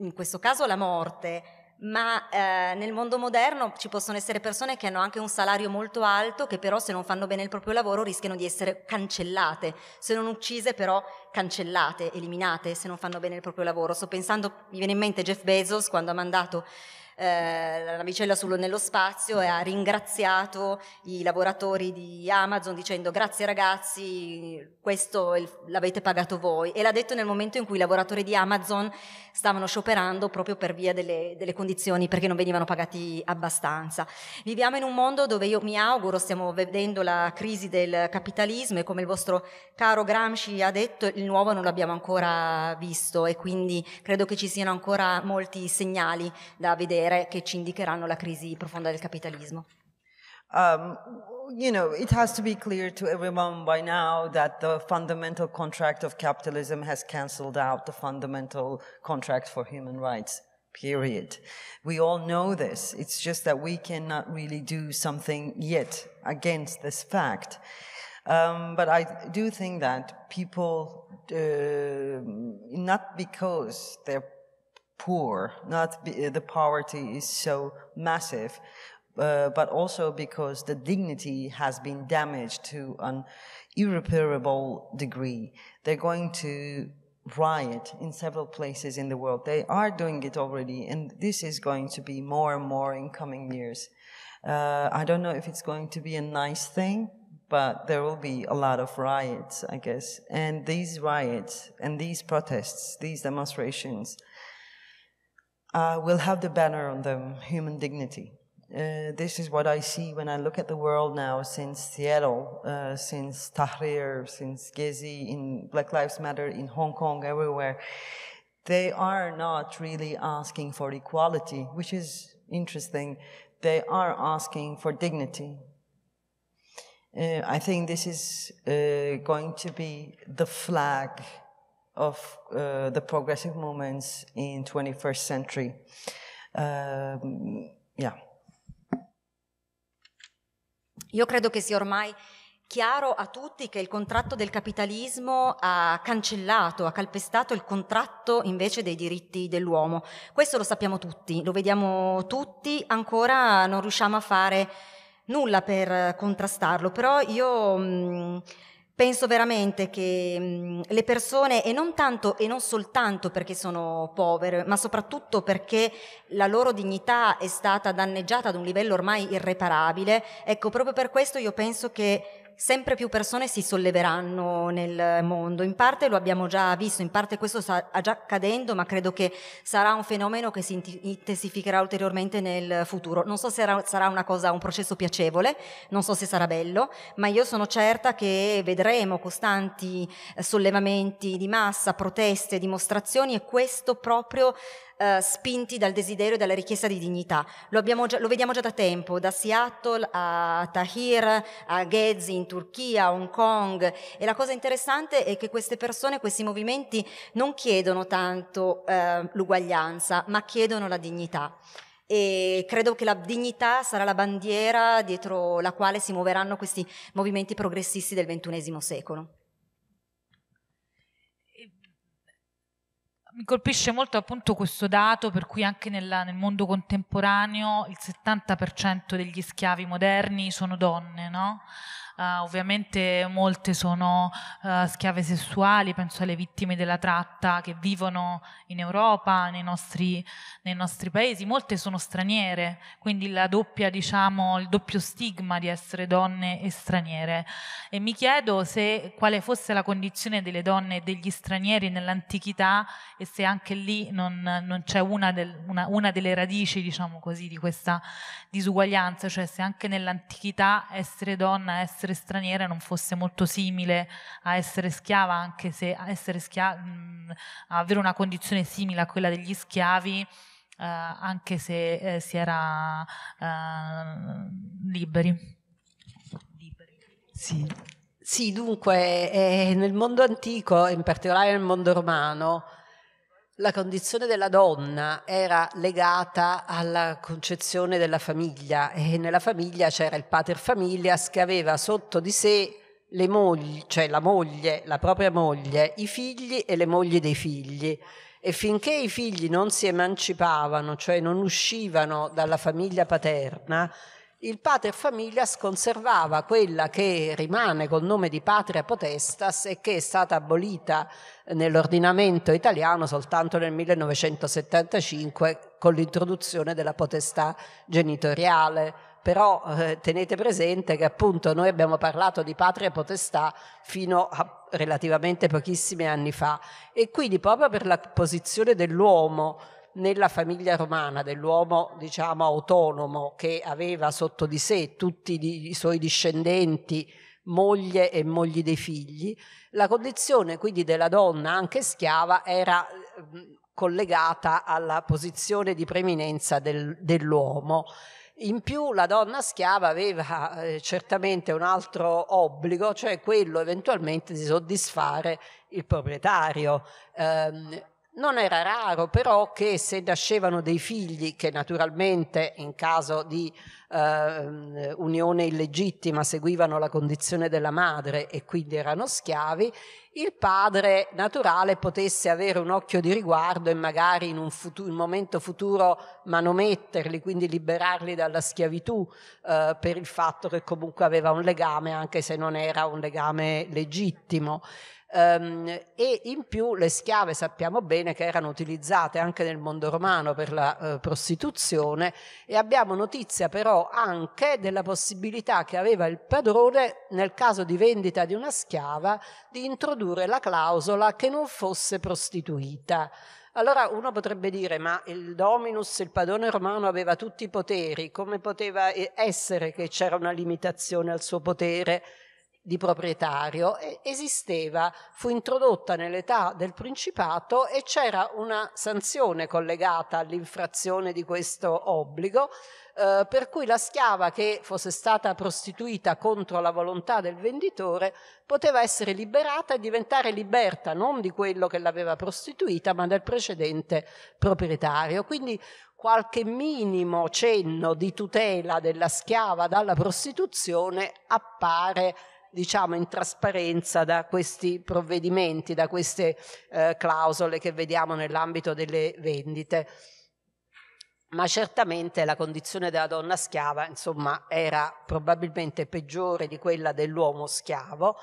in questo caso la morte, ma eh, nel mondo moderno ci possono essere persone che hanno anche un salario molto alto, che però se non fanno bene il proprio lavoro rischiano di essere cancellate, se non uccise però cancellate, eliminate se non fanno bene il proprio lavoro. Sto pensando, mi viene in mente Jeff Bezos quando ha mandato eh, la navicella solo nello spazio e ha ringraziato i lavoratori di Amazon dicendo grazie ragazzi, questo il, l'avete pagato voi. E l'ha detto nel momento in cui i lavoratori di Amazon stavano scioperando proprio per via delle, delle condizioni, perché non venivano pagati abbastanza. Viviamo in un mondo dove io mi auguro stiamo vedendo la crisi del capitalismo e come il vostro caro Gramsci ha detto, il nuovo non l'abbiamo ancora visto e quindi credo che ci siano ancora molti segnali da vedere vere che ci indicheranno la crisi profonda del capitalismo. Um, you know, it has to be clear to everyone by now that the fundamental contract of capitalism has cancelled out the fundamental contract for human rights. Period. We all know this. It's just that we cannot really do something yet against this fact. Um, but I do think that people, uh, not because they're poor, not eh, the poverty is so massive, uh, but also because the dignity has been damaged to an irreparable degree. They're going to riot in several places in the world. They are doing it already, and this is going to be more and more in coming years. Uh, I don't know if it's going to be a nice thing, but there will be a lot of riots, I guess. And these riots and these protests, these demonstrations, uh, will have the banner on them, human dignity. Uh, this is what I see when I look at the world now since Seattle, uh, since Tahrir, since Gezi, in Black Lives Matter, in Hong Kong, everywhere. They are not really asking for equality, which is interesting. They are asking for dignity. Uh, I think this is uh, going to be the flag of uh, the progressive movements in 21st century. Um, yeah. Io credo che sia ormai chiaro a tutti che il contratto del capitalismo ha cancellato, ha calpestato il contratto invece dei diritti dell'uomo. Questo lo sappiamo tutti, lo vediamo tutti, ancora non riusciamo a fare nulla per contrastarlo, però io... Mh, mm, penso veramente che mm, le persone, e non tanto e non soltanto perché sono povere, ma soprattutto perché la loro dignità è stata danneggiata ad un livello ormai irreparabile, ecco, proprio per questo io penso che sempre più persone si solleveranno nel mondo. In parte lo abbiamo già visto, in parte questo sta già accadendo, ma credo che sarà un fenomeno che si intensificherà ulteriormente nel futuro. Non so se sarà una cosa, un processo piacevole, non so se sarà bello, ma io sono certa che vedremo costanti eh, sollevamenti di massa, proteste, dimostrazioni e questo proprio eh, spinti dal desiderio e dalla richiesta di dignità. Lo, già, lo, vediamo già da tempo, da Seattle a Tahir, a Gezi in Turchia, a Hong Kong. E la cosa interessante è che queste persone, questi movimenti non chiedono tanto eh, l'uguaglianza, ma chiedono la dignità e credo che la dignità sarà la bandiera dietro la quale si muoveranno questi movimenti progressisti del XXI secolo. mi colpisce molto appunto questo dato per cui anche nella, nel mondo contemporaneo il 70% degli schiavi moderni sono donne, no? Uh, ovviamente molte sono uh, schiave sessuali, penso alle vittime della tratta che vivono in Europa, nei nostri, nei nostri paesi, molte sono straniere, quindi doppia, diciamo, il doppio stigma di essere donne e straniere. E mi chiedo se, quale fosse la condizione delle donne e degli stranieri nell'antichità e se anche lì non, non c'è una, del, una, una, delle radici diciamo così, di questa disuguaglianza, cioè se anche nell'antichità essere donna, essere essere straniera non fosse molto simile a essere schiava, anche se essere schia- mm, avere una condizione simile a quella degli schiavi, eh, anche se eh, si era eh, liberi. liberi. Sì. sì dunque, eh, nel mondo antico, in particolare nel mondo romano, la condizione della donna era legata alla concezione della famiglia e nella famiglia c'era il pater familias che aveva sotto di sé le mogli, cioè la moglie, la propria moglie, i figli e le mogli dei figli. E finché i figli non si emancipavano, cioè non uscivano dalla famiglia paterna, il pater familias conservava quella che rimane col nome di patria potestas e che è stata abolita nell'ordinamento italiano soltanto nel 1975 con l'introduzione della potestà genitoriale. Però eh, tenete presente che appunto noi abbiamo parlato di patria potestà fino a relativamente pochissimi anni fa e quindi proprio per la posizione dell'uomo nella famiglia romana dell'uomo diciamo autonomo che aveva sotto di sé tutti i suoi discendenti, moglie e mogli dei figli, la condizione quindi della donna anche schiava era mm, collegata alla posizione di preminenza del, dell'uomo. In più la donna schiava aveva eh, certamente un altro obbligo, cioè quello eventualmente di soddisfare il proprietario. Eh, non era raro però che se nascevano dei figli che naturalmente in caso di eh, unione illegittima, seguivano la condizione della madre e quindi erano schiavi, il padre naturale potesse avere un occhio di riguardo e magari in un, futuro, un momento futuro manometterli, quindi liberarli dalla schiavitù eh, per il fatto che comunque aveva un legame anche se non era un legame legittimo. Um, e in più le schiave sappiamo bene che erano utilizzate anche nel mondo romano per la uh, prostituzione e abbiamo notizia però anche della possibilità che aveva il padrone, nel caso di vendita di una schiava, di introdurre la clausola che non fosse prostituita. Allora uno potrebbe dire, ma il dominus, il padrone romano, aveva tutti i poteri, come poteva essere che c'era una limitazione al suo potere? di proprietario esisteva, fu introdotta nell'età del principato e c'era una sanzione collegata all'infrazione di questo obbligo eh, per cui la schiava che fosse stata prostituita contro la volontà del venditore poteva essere liberata e diventare liberta non di quello che l'aveva prostituita, ma del precedente proprietario. Quindi qualche minimo cenno di tutela della schiava dalla prostituzione appare diciamo in trasparenza da questi provvedimenti, da queste eh, clausole che vediamo nell'ambito delle vendite ma certamente la condizione della donna schiava, insomma, era probabilmente peggiore di quella dell'uomo schiavo,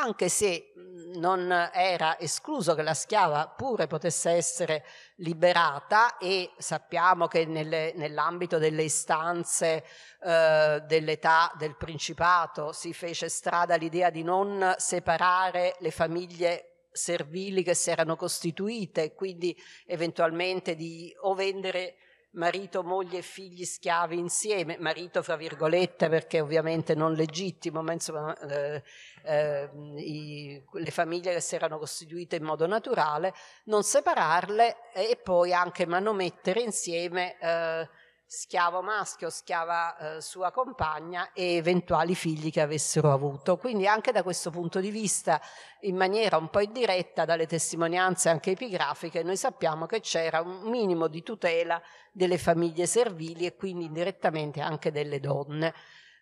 anche se non era escluso che la schiava pure potesse essere liberata e sappiamo che nelle, nell'ambito delle istanze eh, dell'età del principato si fece strada l'idea di non separare le famiglie servili che si erano costituite, quindi eventualmente di o vendere marito, moglie e figli schiavi insieme, marito fra virgolette perché ovviamente non legittimo, ma insomma eh, eh, i, le famiglie che si erano costituite in modo naturale, non separarle e poi anche manomettere insieme eh, schiavo maschio, schiava eh, sua compagna e eventuali figli che avessero avuto. Quindi anche da questo punto di vista, in maniera un po' indiretta dalle testimonianze anche epigrafiche, noi sappiamo che c'era un minimo di tutela delle famiglie servili e quindi indirettamente anche delle donne.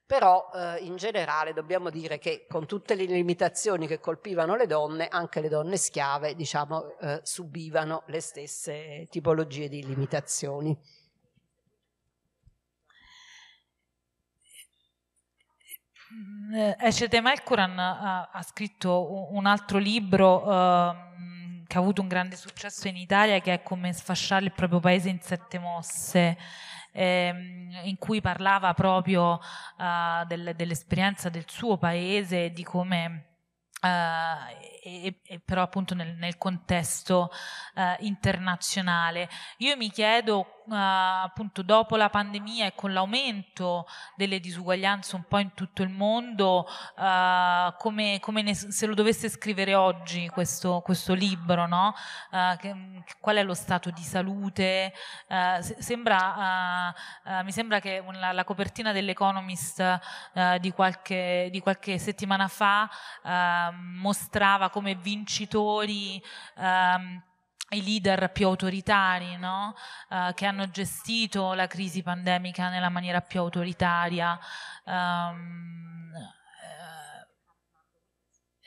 Però eh, in generale dobbiamo dire che con tutte le limitazioni che colpivano le donne, anche le donne schiave diciamo, eh, subivano le stesse tipologie di limitazioni. Ecete eh, Melkuran ha, ha, scritto un altro libro eh, che ha avuto un grande successo in Italia, che è come sfasciare il proprio paese in sette mosse. Ehm, in cui parlava proprio eh, del, dell'esperienza del suo paese, di come eh, e, e però appunto nel, nel contesto eh, internazionale. Io mi chiedo eh, appunto dopo la pandemia e con l'aumento delle disuguaglianze un po' in tutto il mondo, eh, come, come ne, se lo dovesse scrivere oggi questo, questo libro, no? Eh, che, qual è lo stato di salute? Eh, se, sembra, eh, mi sembra che la, la copertina dell'Economist di qualche, di, qualche, settimana fa mostrava come vincitori ehm, i leader più autoritari no? eh, che hanno gestito la crisi pandemica nella maniera più autoritaria. Ehm,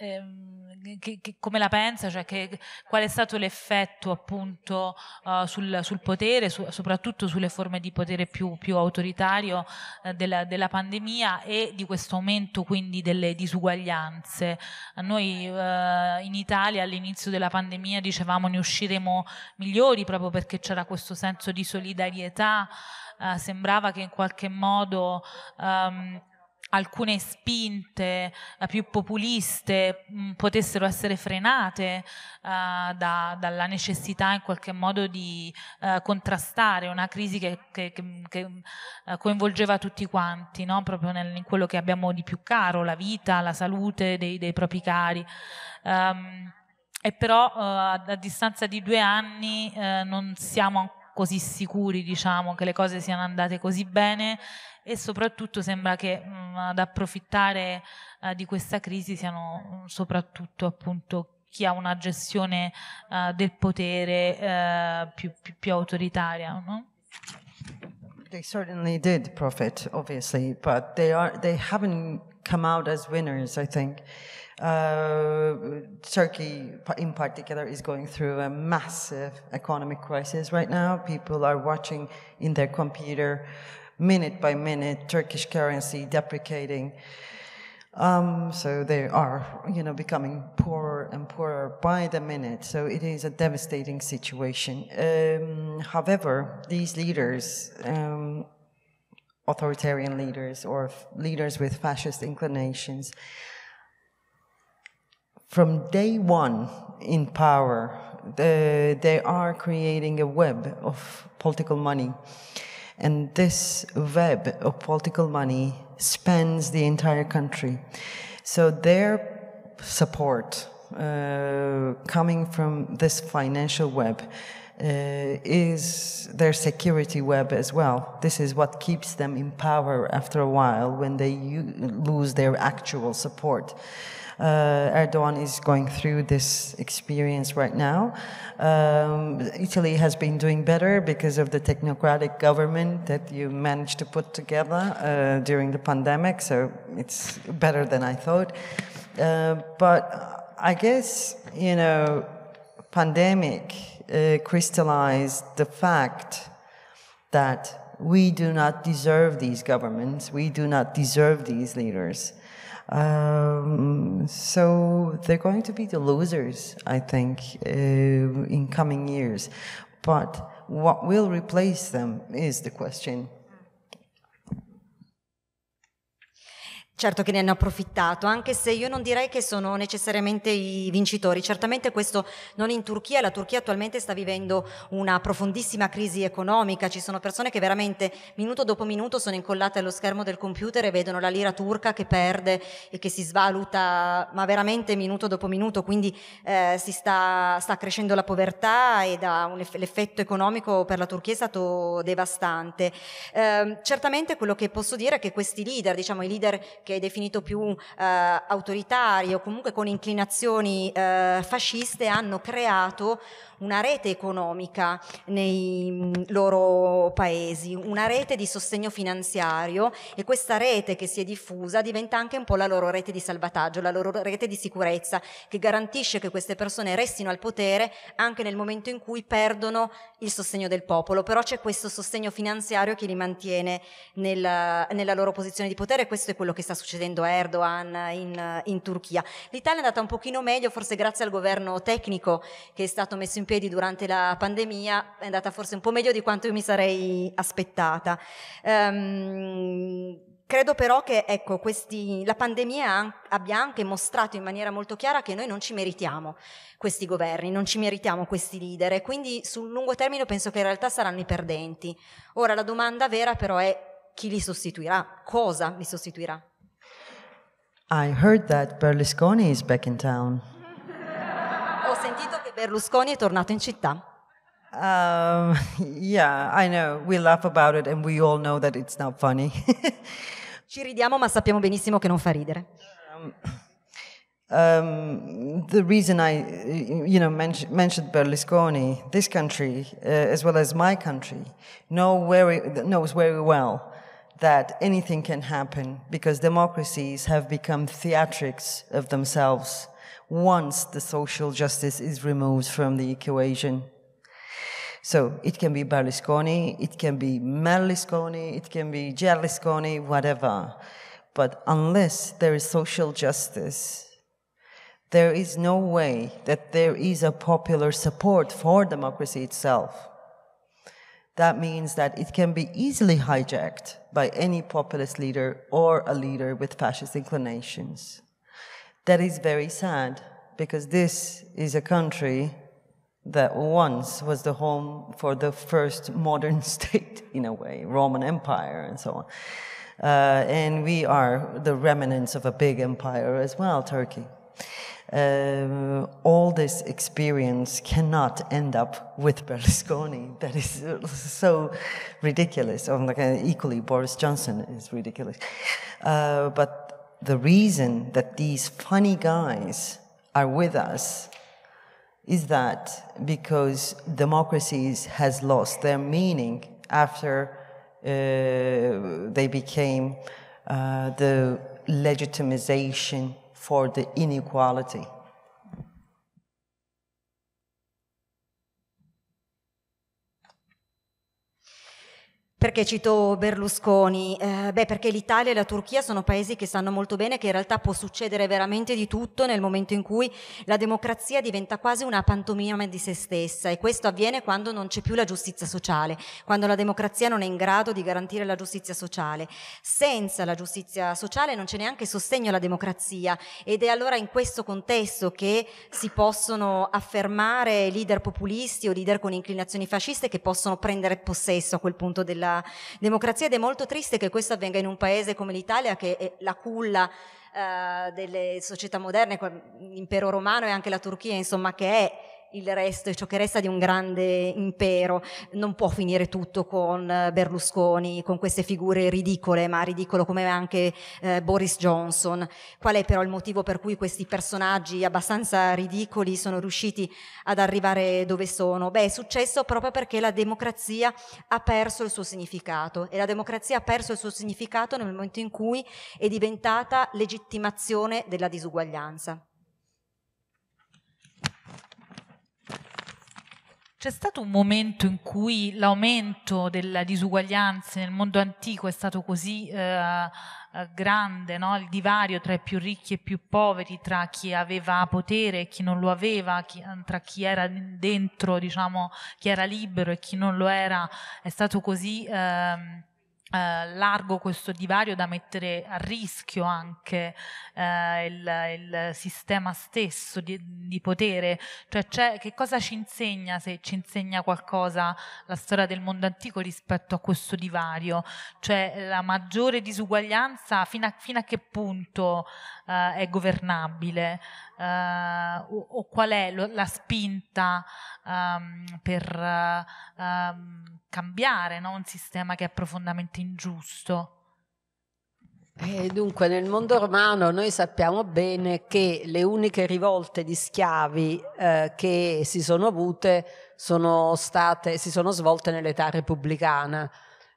Ehm, che, che, come la pensa, cioè che, qual è stato l'effetto appunto uh, sul, sul, potere, su, soprattutto sulle forme di potere più, più autoritario eh, della, della, pandemia e di questo aumento quindi delle disuguaglianze. Noi eh, in Italia all'inizio della pandemia dicevamo ne usciremo migliori proprio perché c'era questo senso di solidarietà, eh, sembrava che in qualche modo... Um, alcune spinte eh, più populiste mm, potessero essere frenate uh, da, dalla necessità in qualche modo di uh, contrastare una crisi che, che, che, che coinvolgeva tutti quanti, no? proprio nel, in quello che abbiamo di più caro, la vita, la salute dei, dei propri cari. Um, e però uh, a, distanza di due anni non siamo ancora così sicuri diciamo che le cose siano andate così bene e soprattutto sembra che mh, mm, ad approfittare eh, di questa crisi siano mm, soprattutto appunto chi ha una gestione uh, del potere uh, più, più, più, autoritaria. No? They certainly did profit, obviously, but they are they haven't come out as winners. I think uh, Turkey, in particular, is going through a massive economic crisis right now. People are watching in their computer. minute by minute Turkish currency depreciating. Um, so they are, you know, becoming poorer and poorer by the minute. So it is a devastating situation. Um, however, these leaders, um, authoritarian leaders or leaders with fascist inclinations, from day one in power, the, they are creating a web of political money and this web of political money spans the entire country. So their support uh, coming from this financial web uh, is their security web as well. This is what keeps them in power after a while when they lose their actual support. Uh, Erdogan is going through this experience right now. Um, Italy has been doing better because of the technocratic government that you managed to put together uh, during the pandemic, so it's better than I thought. Uh, but I guess, you know, pandemic uh, crystallized the fact that we do not deserve these governments, we do not deserve these leaders. Um, so they're going to be the losers, I think, uh, in coming years. But what will replace them is the question. Certo che ne hanno approfittato, anche se io non direi che sono necessariamente i vincitori. Certamente questo non in Turchia, la Turchia attualmente sta vivendo una profondissima crisi economica, ci sono persone che veramente minuto dopo minuto sono incollate allo schermo del computer e vedono la lira turca che perde e che si svaluta, ma veramente minuto dopo minuto, quindi eh, si sta, sta, crescendo la povertà e eff- l'effetto economico per la Turchia è stato devastante. Eh, certamente quello che posso dire è che questi leader, diciamo i leader che che hai definito più eh, autoritari comunque con inclinazioni eh, fasciste hanno creato una rete economica nei mm, loro paesi, una rete di sostegno finanziario e questa rete che si è diffusa diventa anche un po' la loro rete di salvataggio, la loro rete di sicurezza che garantisce che queste persone restino al potere anche nel momento in cui perdono il sostegno del popolo, però c'è questo sostegno finanziario che li mantiene nella, nella loro posizione di potere e questo è quello che sta sta succedendo a Erdogan in, in, Turchia. L'Italia è andata un pochino meglio, forse grazie al governo tecnico che è stato messo in piedi durante la pandemia, è andata forse un po' meglio di quanto io mi sarei aspettata. Um, credo però che ecco, questi, la pandemia abbia anche mostrato in maniera molto chiara che noi non ci meritiamo questi governi, non ci meritiamo questi leader e quindi sul lungo termine penso che in realtà saranno i perdenti. Ora la domanda vera però è chi li sostituirà, cosa li sostituirà. I heard that Berlusconi is back in town. Ho sentito che Berlusconi è tornato in città. Um, yeah, I know. We laugh about it and we all know that it's not funny. Ci ridiamo, ma sappiamo benissimo che non fa ridere. Um, um, the reason I, you know, men mentioned Berlusconi, this country, uh, as well as my country, know very, knows very well that anything can happen because democracies have become theatrics of themselves once the social justice is removed from the equation. So it can be Berlusconi, it can be Melisconi, it can be Gerlisconi, whatever. But unless there is social justice, there is no way that there is a popular support for democracy itself. That means that it can be easily hijacked by any populist leader or a leader with fascist inclinations. That is very sad because this is a country that once was the home for the first modern state, in a way, Roman Empire and so on. Uh, and we are the remnants of a big empire as well, Turkey. Uh, all this experience cannot end up with Berlusconi. That is so ridiculous. Oh, like, uh, equally, Boris Johnson is ridiculous. Uh, but the reason that these funny guys are with us is that because democracies has lost their meaning after uh, they became uh, the legitimization for the inequality. Perché cito Berlusconi? Eh, beh, perché l'Italia e la Turchia sono paesi che sanno molto bene che in realtà può succedere veramente di tutto nel momento in cui la democrazia diventa quasi una pantomima di se stessa e questo avviene quando non c'è più la giustizia sociale, quando la democrazia non è in grado di garantire la giustizia sociale. Senza la giustizia sociale non c'è neanche sostegno alla democrazia ed è allora in questo contesto che si possono affermare leader populisti o leader con inclinazioni fasciste che possono prendere possesso a quel punto della democrazia ed è molto triste che questo avvenga in un paese come l'Italia che è la culla eh, delle società moderne, l'impero romano e anche la Turchia, insomma, che è il resto e ciò che resta di un grande impero. Non può finire tutto con eh, Berlusconi, con queste figure ridicole, ma ridicolo come anche eh, Boris Johnson. Qual è però il motivo per cui questi personaggi abbastanza ridicoli sono riusciti ad arrivare dove sono? Beh, è successo proprio perché la democrazia ha perso il suo significato e la democrazia ha perso il suo significato nel momento in cui è diventata legittimazione della disuguaglianza. C'è stato un momento in cui l'aumento della disuguaglianza nel mondo antico è stato così eh, eh, grande, no? il divario tra i più ricchi e i più poveri, tra chi aveva potere e chi non lo aveva, chi, eh, tra chi era dentro, diciamo, chi era libero e chi non lo era, è stato così... Eh, eh, largo questo divario da mettere a rischio anche eh, il, il, sistema stesso di, di potere, cioè che cosa ci insegna, se ci insegna qualcosa la storia del mondo antico rispetto a questo divario, cioè la maggiore disuguaglianza fino a, fino a che punto eh, è governabile uh, o, o, qual è lo, la spinta um, per uh, um, cambiare no? un sistema che è profondamente ingiusto? Eh, dunque, nel mondo romano noi sappiamo bene che le uniche rivolte di schiavi eh, che si sono avute sono state, si sono svolte nell'età repubblicana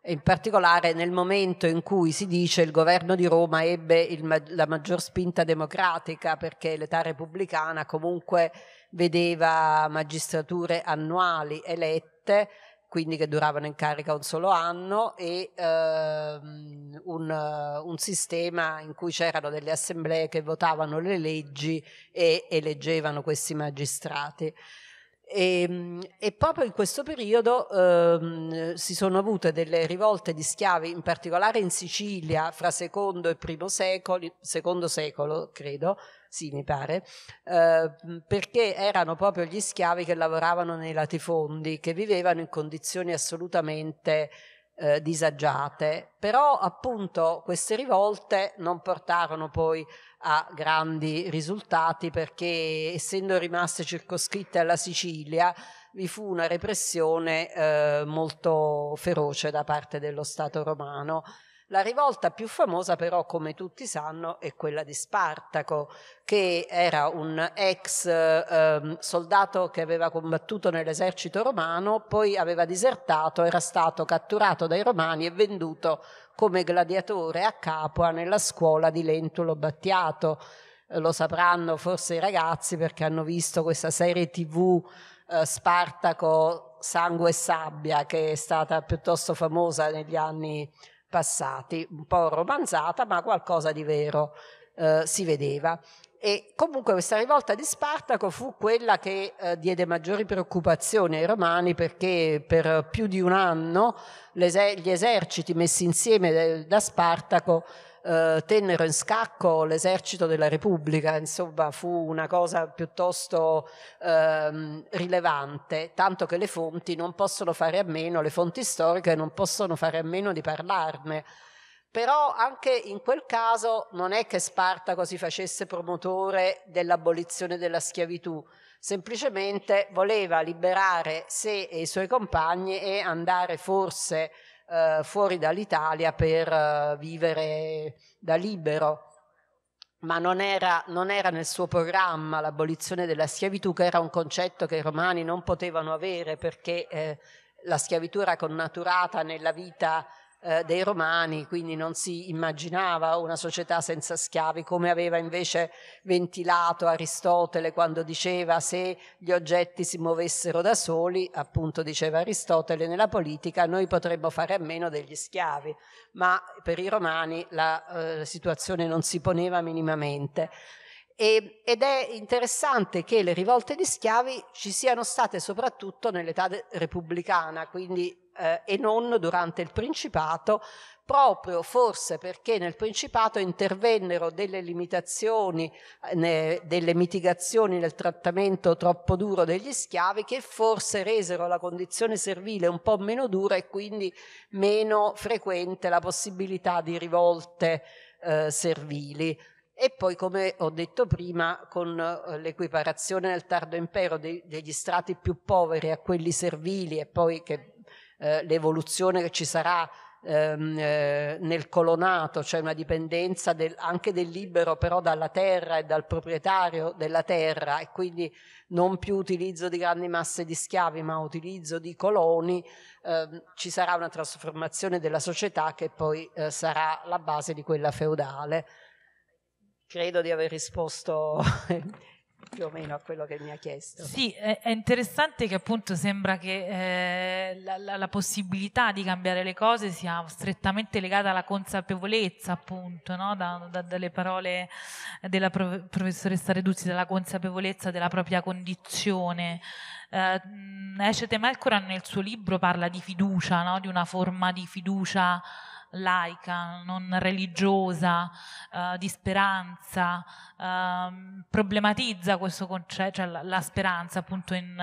in particolare nel momento in cui si dice il governo di Roma ebbe il, la maggior spinta democratica perché l'età repubblicana comunque vedeva magistrature annuali elette, quindi che duravano in carica un solo anno, e ehm, un, un, sistema in cui c'erano delle assemblee che votavano le leggi e eleggevano questi magistrati. E, ehm, e, proprio in questo periodo ehm, si sono avute delle rivolte di schiavi, in particolare in Sicilia, fra secondo e primo secolo, secondo secolo credo, sì mi pare, eh, perché erano proprio gli schiavi che lavoravano nei latifondi, che vivevano in condizioni assolutamente eh, disagiate, però appunto queste rivolte non portarono poi a grandi risultati perché essendo rimaste circoscritte alla Sicilia vi fu una repressione eh, molto feroce da parte dello Stato romano la rivolta più famosa però, come tutti sanno, è quella di Spartaco, che era un ex eh, soldato che aveva combattuto nell'esercito romano, poi aveva disertato, era stato catturato dai romani e venduto come gladiatore a Capua nella scuola di Lentulo Battiato. Eh, lo sapranno forse i ragazzi perché hanno visto questa serie tv eh, Spartaco Sangue e Sabbia che è stata piuttosto famosa negli anni passati, un po' romanzata, ma qualcosa di vero eh, si vedeva. E comunque questa rivolta di Spartaco fu quella che eh, diede maggiori preoccupazioni ai romani perché per più di un anno gli eserciti messi insieme eh, da Spartaco eh, tennero in scacco l'esercito della Repubblica, insomma fu una cosa piuttosto ehm, rilevante, tanto che le fonti non possono fare a meno, le fonti storiche non possono fare a meno di parlarne. Però anche in quel caso non è che Spartaco si facesse promotore dell'abolizione della schiavitù, semplicemente voleva liberare sé e i suoi compagni e andare forse eh, fuori dall'Italia per eh, vivere da libero. Ma non era, non era nel suo programma l'abolizione della schiavitù, che era un concetto che i romani non potevano avere perché eh, la schiavitù era connaturata nella vita eh, dei romani, quindi non si immaginava una società senza schiavi, come aveva invece ventilato Aristotele quando diceva se gli oggetti si muovessero da soli, appunto diceva Aristotele, nella politica noi potremmo fare a meno degli schiavi, ma per i romani la eh, situazione non si poneva minimamente ed è interessante che le rivolte di schiavi ci siano state soprattutto nell'età repubblicana, quindi eh, e non durante il Principato, proprio forse perché nel Principato intervennero delle limitazioni, eh, ne, delle mitigazioni nel trattamento troppo duro degli schiavi che forse resero la condizione servile un po' meno dura e quindi meno frequente la possibilità di rivolte eh, servili. E poi, come ho detto prima, con eh, l'equiparazione nel tardo impero degli strati più poveri a quelli servili e poi che eh, l'evoluzione che ci sarà ehm, eh, nel colonato, cioè una dipendenza del, anche del libero però dalla terra e dal proprietario della terra e quindi non più utilizzo di grandi masse di schiavi ma utilizzo di coloni, ehm, ci sarà una trasformazione della società che poi eh, sarà la base di quella feudale. Credo di aver risposto più o meno a quello che mi ha chiesto. Sì, è interessante che appunto sembra che eh, la, la, la, possibilità di cambiare le cose sia strettamente legata alla consapevolezza, appunto, no? da, da, dalle parole della pro, professoressa Reduzzi, dalla consapevolezza della propria condizione. Eh, Ecete Melkoran nel suo libro parla di fiducia, no? di una forma di fiducia laica, non religiosa, eh, di speranza, eh, problematizza questo concetto, cioè la, la, speranza appunto in,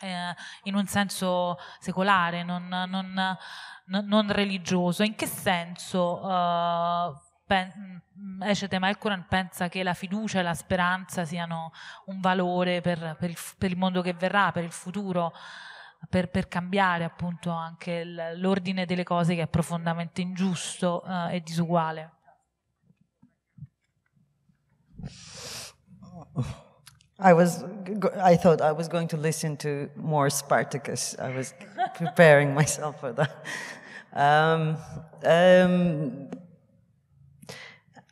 eh, in un senso secolare, non, non, non, religioso. In che senso eh, pen, mm, Ecete Malcoran pensa che la fiducia e la speranza siano un valore per, per, il, per il mondo che verrà, per il futuro? per, per cambiare appunto anche l'ordine delle cose che è profondamente ingiusto eh, e disuguale. I was I thought I was going to listen to more Spartacus. I was preparing myself for that. Um, um,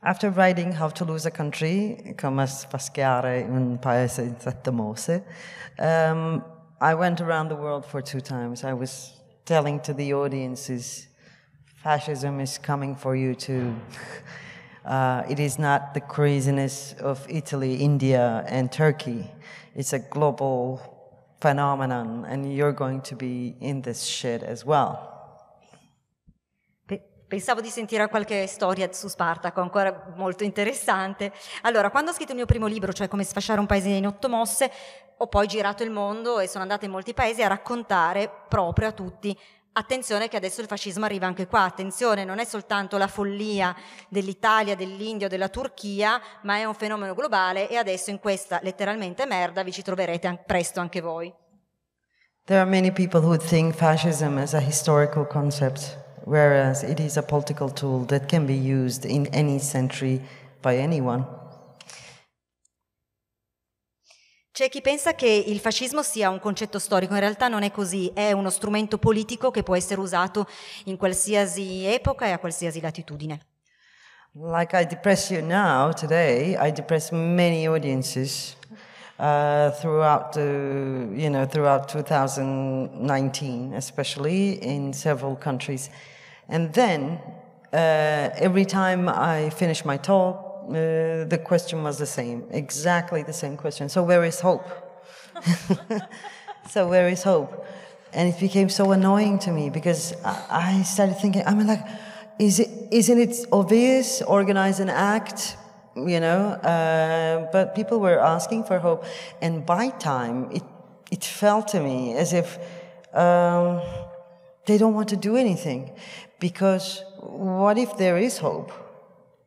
after writing How to Lose a Country, Come a Sfaschiare un Paese in Sette Mose, um, I went around the world for two times. I was telling to the audiences, fascism is coming for you too. Uh, it is not the craziness of Italy, India, and Turkey. It's a global phenomenon, and you're going to be in this shit as well. Pensavo di sentire qualche storia su Spartaco, ancora molto interessante. Allora, quando ho scritto il mio primo libro, cioè Come sfasciare un paese in otto mosse, ho poi girato il mondo e sono andata in molti paesi a raccontare proprio a tutti attenzione che adesso il fascismo arriva anche qua, attenzione, non è soltanto la follia dell'Italia, dell'India o della Turchia, ma è un fenomeno globale e adesso in questa letteralmente merda vi ci troverete presto anche voi. There are many people who think fascism as a historical concept whereas it is a political tool that can be used in any century by anyone. C'è chi pensa che il fascismo sia un concetto storico, in realtà non è così, è uno strumento politico che può essere usato in qualsiasi epoca e a qualsiasi latitudine. Like I depress you now, today, I depress many audiences uh, throughout, the, you know, throughout 2019, especially in several countries. And then uh, every time I finish my talk, uh, the question was the same, exactly the same question. So where is hope? so where is hope? And it became so annoying to me because I, I started thinking, I mean, like, is it, isn't it obvious? Organize an act, you know. Uh, but people were asking for hope, and by time it it felt to me as if um, they don't want to do anything. Because what if there is hope?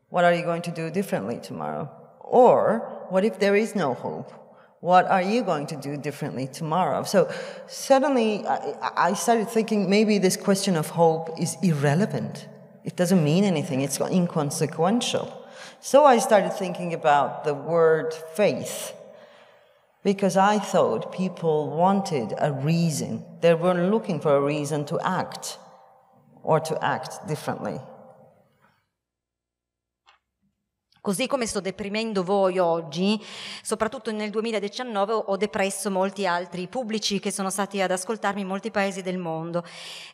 What are you going to do differently tomorrow? Or what if there is no hope? What are you going to do differently tomorrow? So suddenly I, I started thinking maybe this question of hope is irrelevant. It doesn't mean anything, it's inconsequential. So I started thinking about the word faith because I thought people wanted a reason. They weren't looking for a reason to act or to act differently. Così come sto deprimendo voi oggi, soprattutto nel 2019 ho depresso molti altri pubblici che sono stati ad ascoltarmi in molti paesi del mondo.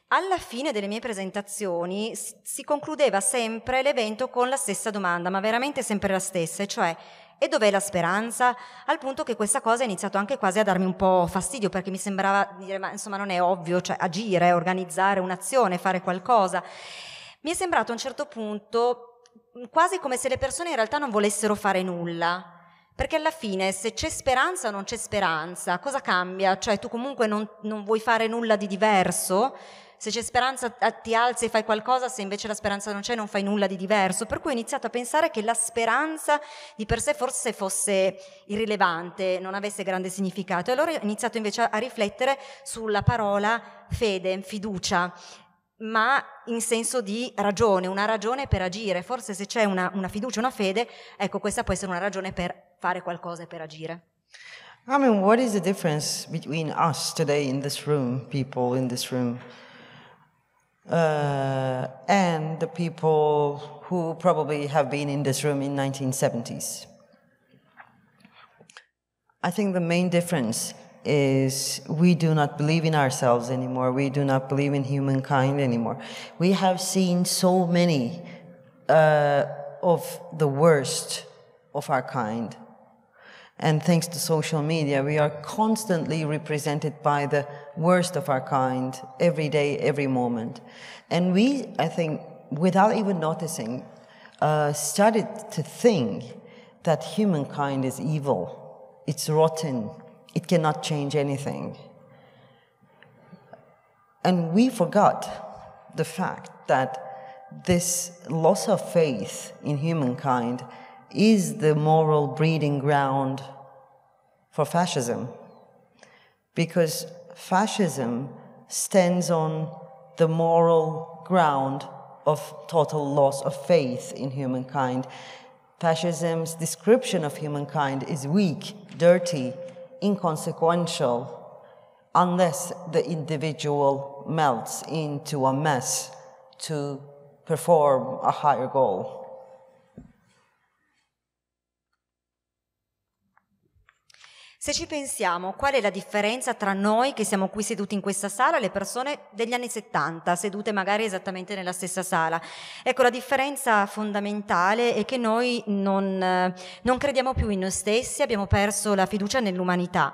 Alla fine delle mie presentazioni si concludeva sempre l'evento con la stessa domanda, ma veramente sempre la stessa, e cioè e dov'è la speranza? Al punto che questa cosa ha iniziato anche quasi a darmi un po' fastidio perché mi sembrava dire, ma insomma non è ovvio, cioè agire, organizzare un'azione, fare qualcosa. Mi è sembrato a un certo punto Mm, quasi come se le persone in realtà non volessero fare nulla. Perché alla fine se c'è speranza o non c'è speranza, cosa cambia? Cioè tu comunque non, non vuoi fare nulla di diverso, se c'è speranza eh, ti alzi e fai qualcosa, se invece la speranza non c'è non fai nulla di diverso. Per cui ho iniziato a pensare che la speranza di per sé forse fosse irrilevante, non avesse grande significato. E allora ho iniziato invece a riflettere sulla parola fede, fiducia ma in senso di ragione, una ragione per agire. Forse se c'è una, una fiducia, una fede, ecco, questa può essere una ragione per fare qualcosa e per agire. I mean, what is the difference between us today in this room, people in this room, uh, and the people who probably have been in this room in 1970s? I think the main difference is we do not believe in ourselves anymore. We do not believe in humankind anymore. We have seen so many uh, of the worst of our kind. And thanks to social media, we are constantly represented by the worst of our kind every day, every moment. And we, I think, without even noticing, uh, started to think that humankind is evil, it's rotten, it cannot change anything. And we forgot the fact that this loss of faith in humankind is the moral breeding ground for fascism. Because fascism stands on the moral ground of total loss of faith in humankind. Fascism's description of humankind is weak, dirty, inconsequential unless the individual melts into a mess to perform a higher goal. Se ci pensiamo, qual è la differenza tra noi che siamo qui seduti in questa sala e le persone degli anni 70, sedute magari esattamente nella stessa sala? Ecco, la differenza fondamentale è che noi non, eh, non crediamo più in noi stessi, abbiamo perso la fiducia nell'umanità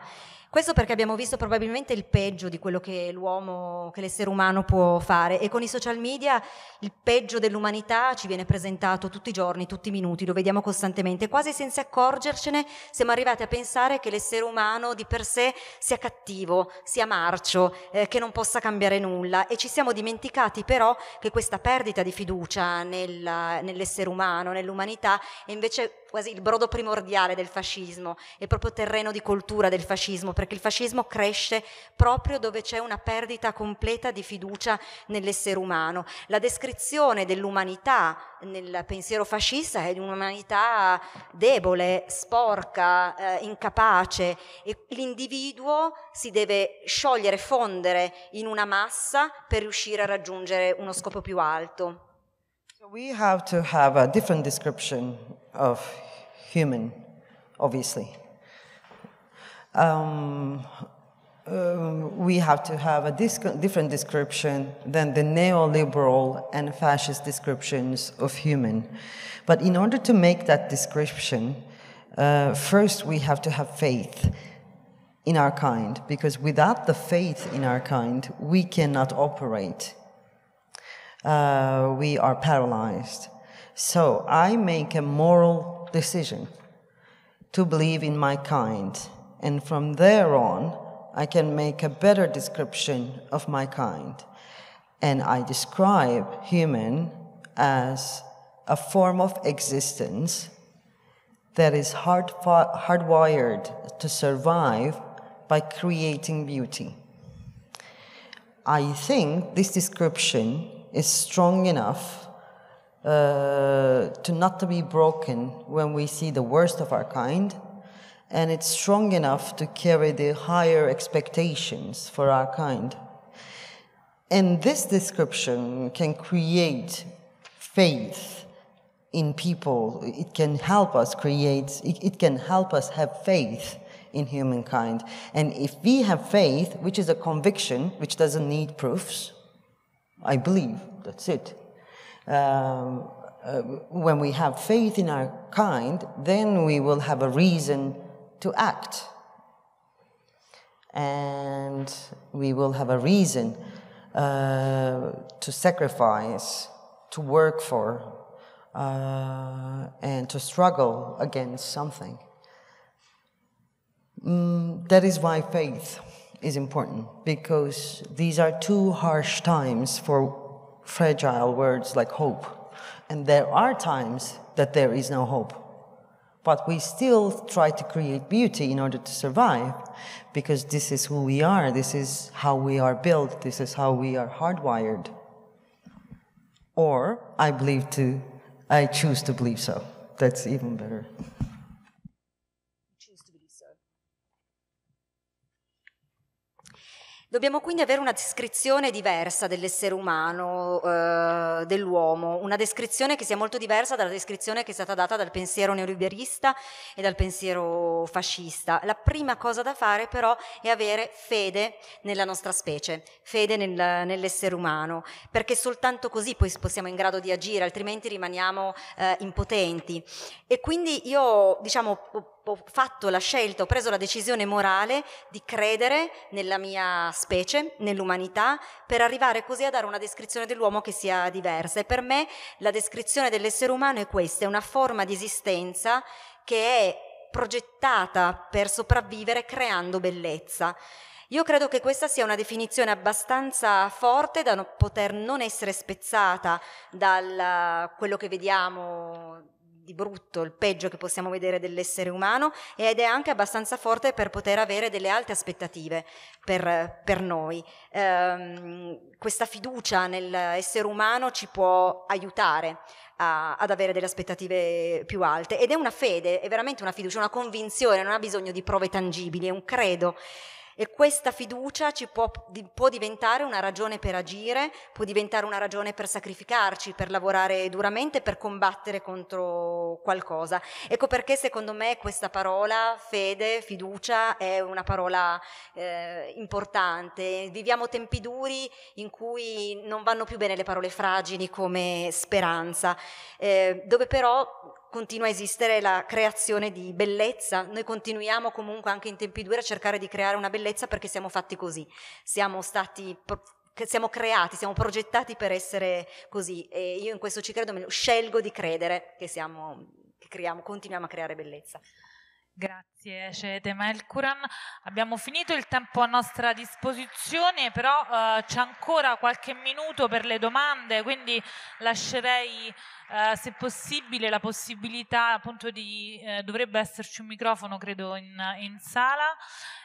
questo perché abbiamo visto probabilmente il peggio di quello che l'uomo, che l'essere umano può fare e con i social media il peggio dell'umanità ci viene presentato tutti i giorni, tutti i minuti, lo vediamo costantemente, quasi senza accorgercene siamo arrivati a pensare che l'essere umano di per sé sia cattivo, sia marcio, eh, che non possa cambiare nulla e ci siamo dimenticati però che questa perdita di fiducia nel, nell'essere umano, nell'umanità è invece quasi il brodo primordiale del fascismo, è proprio terreno di cultura del fascismo, perché il fascismo cresce proprio dove c'è una perdita completa di fiducia nell'essere umano. La descrizione dell'umanità nel pensiero fascista è di un'umanità debole, sporca, eh, incapace e l'individuo si deve sciogliere, fondere in una massa per riuscire a raggiungere uno scopo più alto. we have to have a different description of human, obviously. Um, um, we have to have a different description than the neoliberal and fascist descriptions of human. But in order to make that description, uh, first we have to have faith in our kind, because without the faith in our kind, we cannot operate. Uh, we are paralyzed. So I make a moral decision to believe in my kind, and from there on, I can make a better description of my kind. And I describe human as a form of existence that is hard hardwired to survive by creating beauty. I think this description is strong enough uh, to not to be broken when we see the worst of our kind and it's strong enough to carry the higher expectations for our kind and this description can create faith in people it can help us create it, it can help us have faith in humankind and if we have faith which is a conviction which doesn't need proofs i believe that's it um, uh, when we have faith in our kind, then we will have a reason to act. And we will have a reason uh, to sacrifice, to work for, uh, and to struggle against something. Mm, that is why faith is important, because these are two harsh times for fragile words like hope. And there are times that there is no hope. But we still try to create beauty in order to survive because this is who we are, this is how we are built, this is how we are hardwired. Or I believe to, I choose to believe so. That's even better. Dobbiamo quindi avere una descrizione diversa dell'essere umano, eh, dell'uomo, una descrizione che sia molto diversa dalla descrizione che è stata data dal pensiero neoliberista e dal pensiero fascista. La prima cosa da fare però è avere fede nella nostra specie, fede nel, nell'essere umano, perché soltanto così poi possiamo in grado di agire, altrimenti rimaniamo eh, impotenti. E quindi io, diciamo, fatto la scelta, ho preso la decisione morale di credere nella mia specie, nell'umanità, per arrivare così a dare una descrizione dell'uomo che sia diversa. E per me la descrizione dell'essere umano è questa, è una forma di esistenza che è progettata per sopravvivere creando bellezza. Io credo che questa sia una definizione abbastanza forte da non poter non essere spezzata da quello che vediamo di brutto, il peggio che possiamo vedere dell'essere umano ed è anche abbastanza forte per poter avere delle alte aspettative per, per noi. Ehm, questa fiducia nell'essere umano ci può aiutare a, ad avere delle aspettative più alte ed è una fede, è veramente una fiducia, una convinzione, non ha bisogno di prove tangibili, è un credo. E questa fiducia ci può, di, può diventare una ragione per agire, può diventare una ragione per sacrificarci, per lavorare duramente, per combattere contro qualcosa. Ecco perché secondo me questa parola, fede, fiducia, è una parola eh, importante. Viviamo tempi duri in cui non vanno più bene le parole fragili come speranza, eh, dove però continua a esistere la creazione di bellezza, noi continuiamo comunque anche in tempi duri a cercare di creare una bellezza perché siamo fatti così, siamo stati siamo creati, siamo progettati per essere così e io in questo ci credo, scelgo di credere che, siamo, che creiamo, continuiamo a creare bellezza. Grazie Cetema El Kuran. Abbiamo finito il tempo a nostra disposizione, però eh, c'è ancora qualche minuto per le domande, quindi lascerei eh, se possibile la possibilità appunto di eh, dovrebbe esserci un microfono credo in, in sala.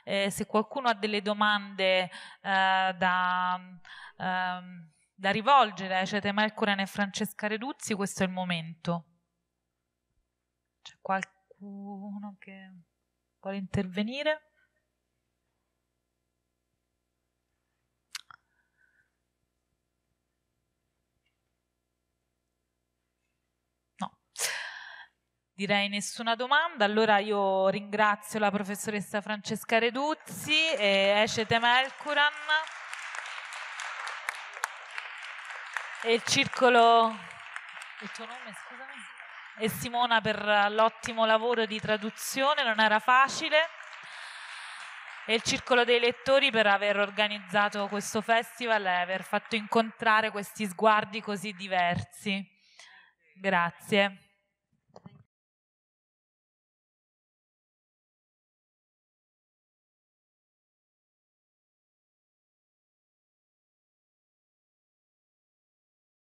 Eh, se qualcuno ha delle domande eh, da, ehm, da rivolgere a Cetema El e Francesca Reduzzi, questo è il momento. C'è qualche qualcuno che vuole intervenire? No, Direi nessuna domanda, allora io ringrazio la professoressa Francesca Reduzzi e Ecete Melkuran e il circolo... Il tuo nome, scusami? e Simona per eh, l'ottimo lavoro di traduzione, non era facile, e il Circolo dei Lettori per aver organizzato questo festival e aver fatto incontrare questi sguardi così diversi. Grazie.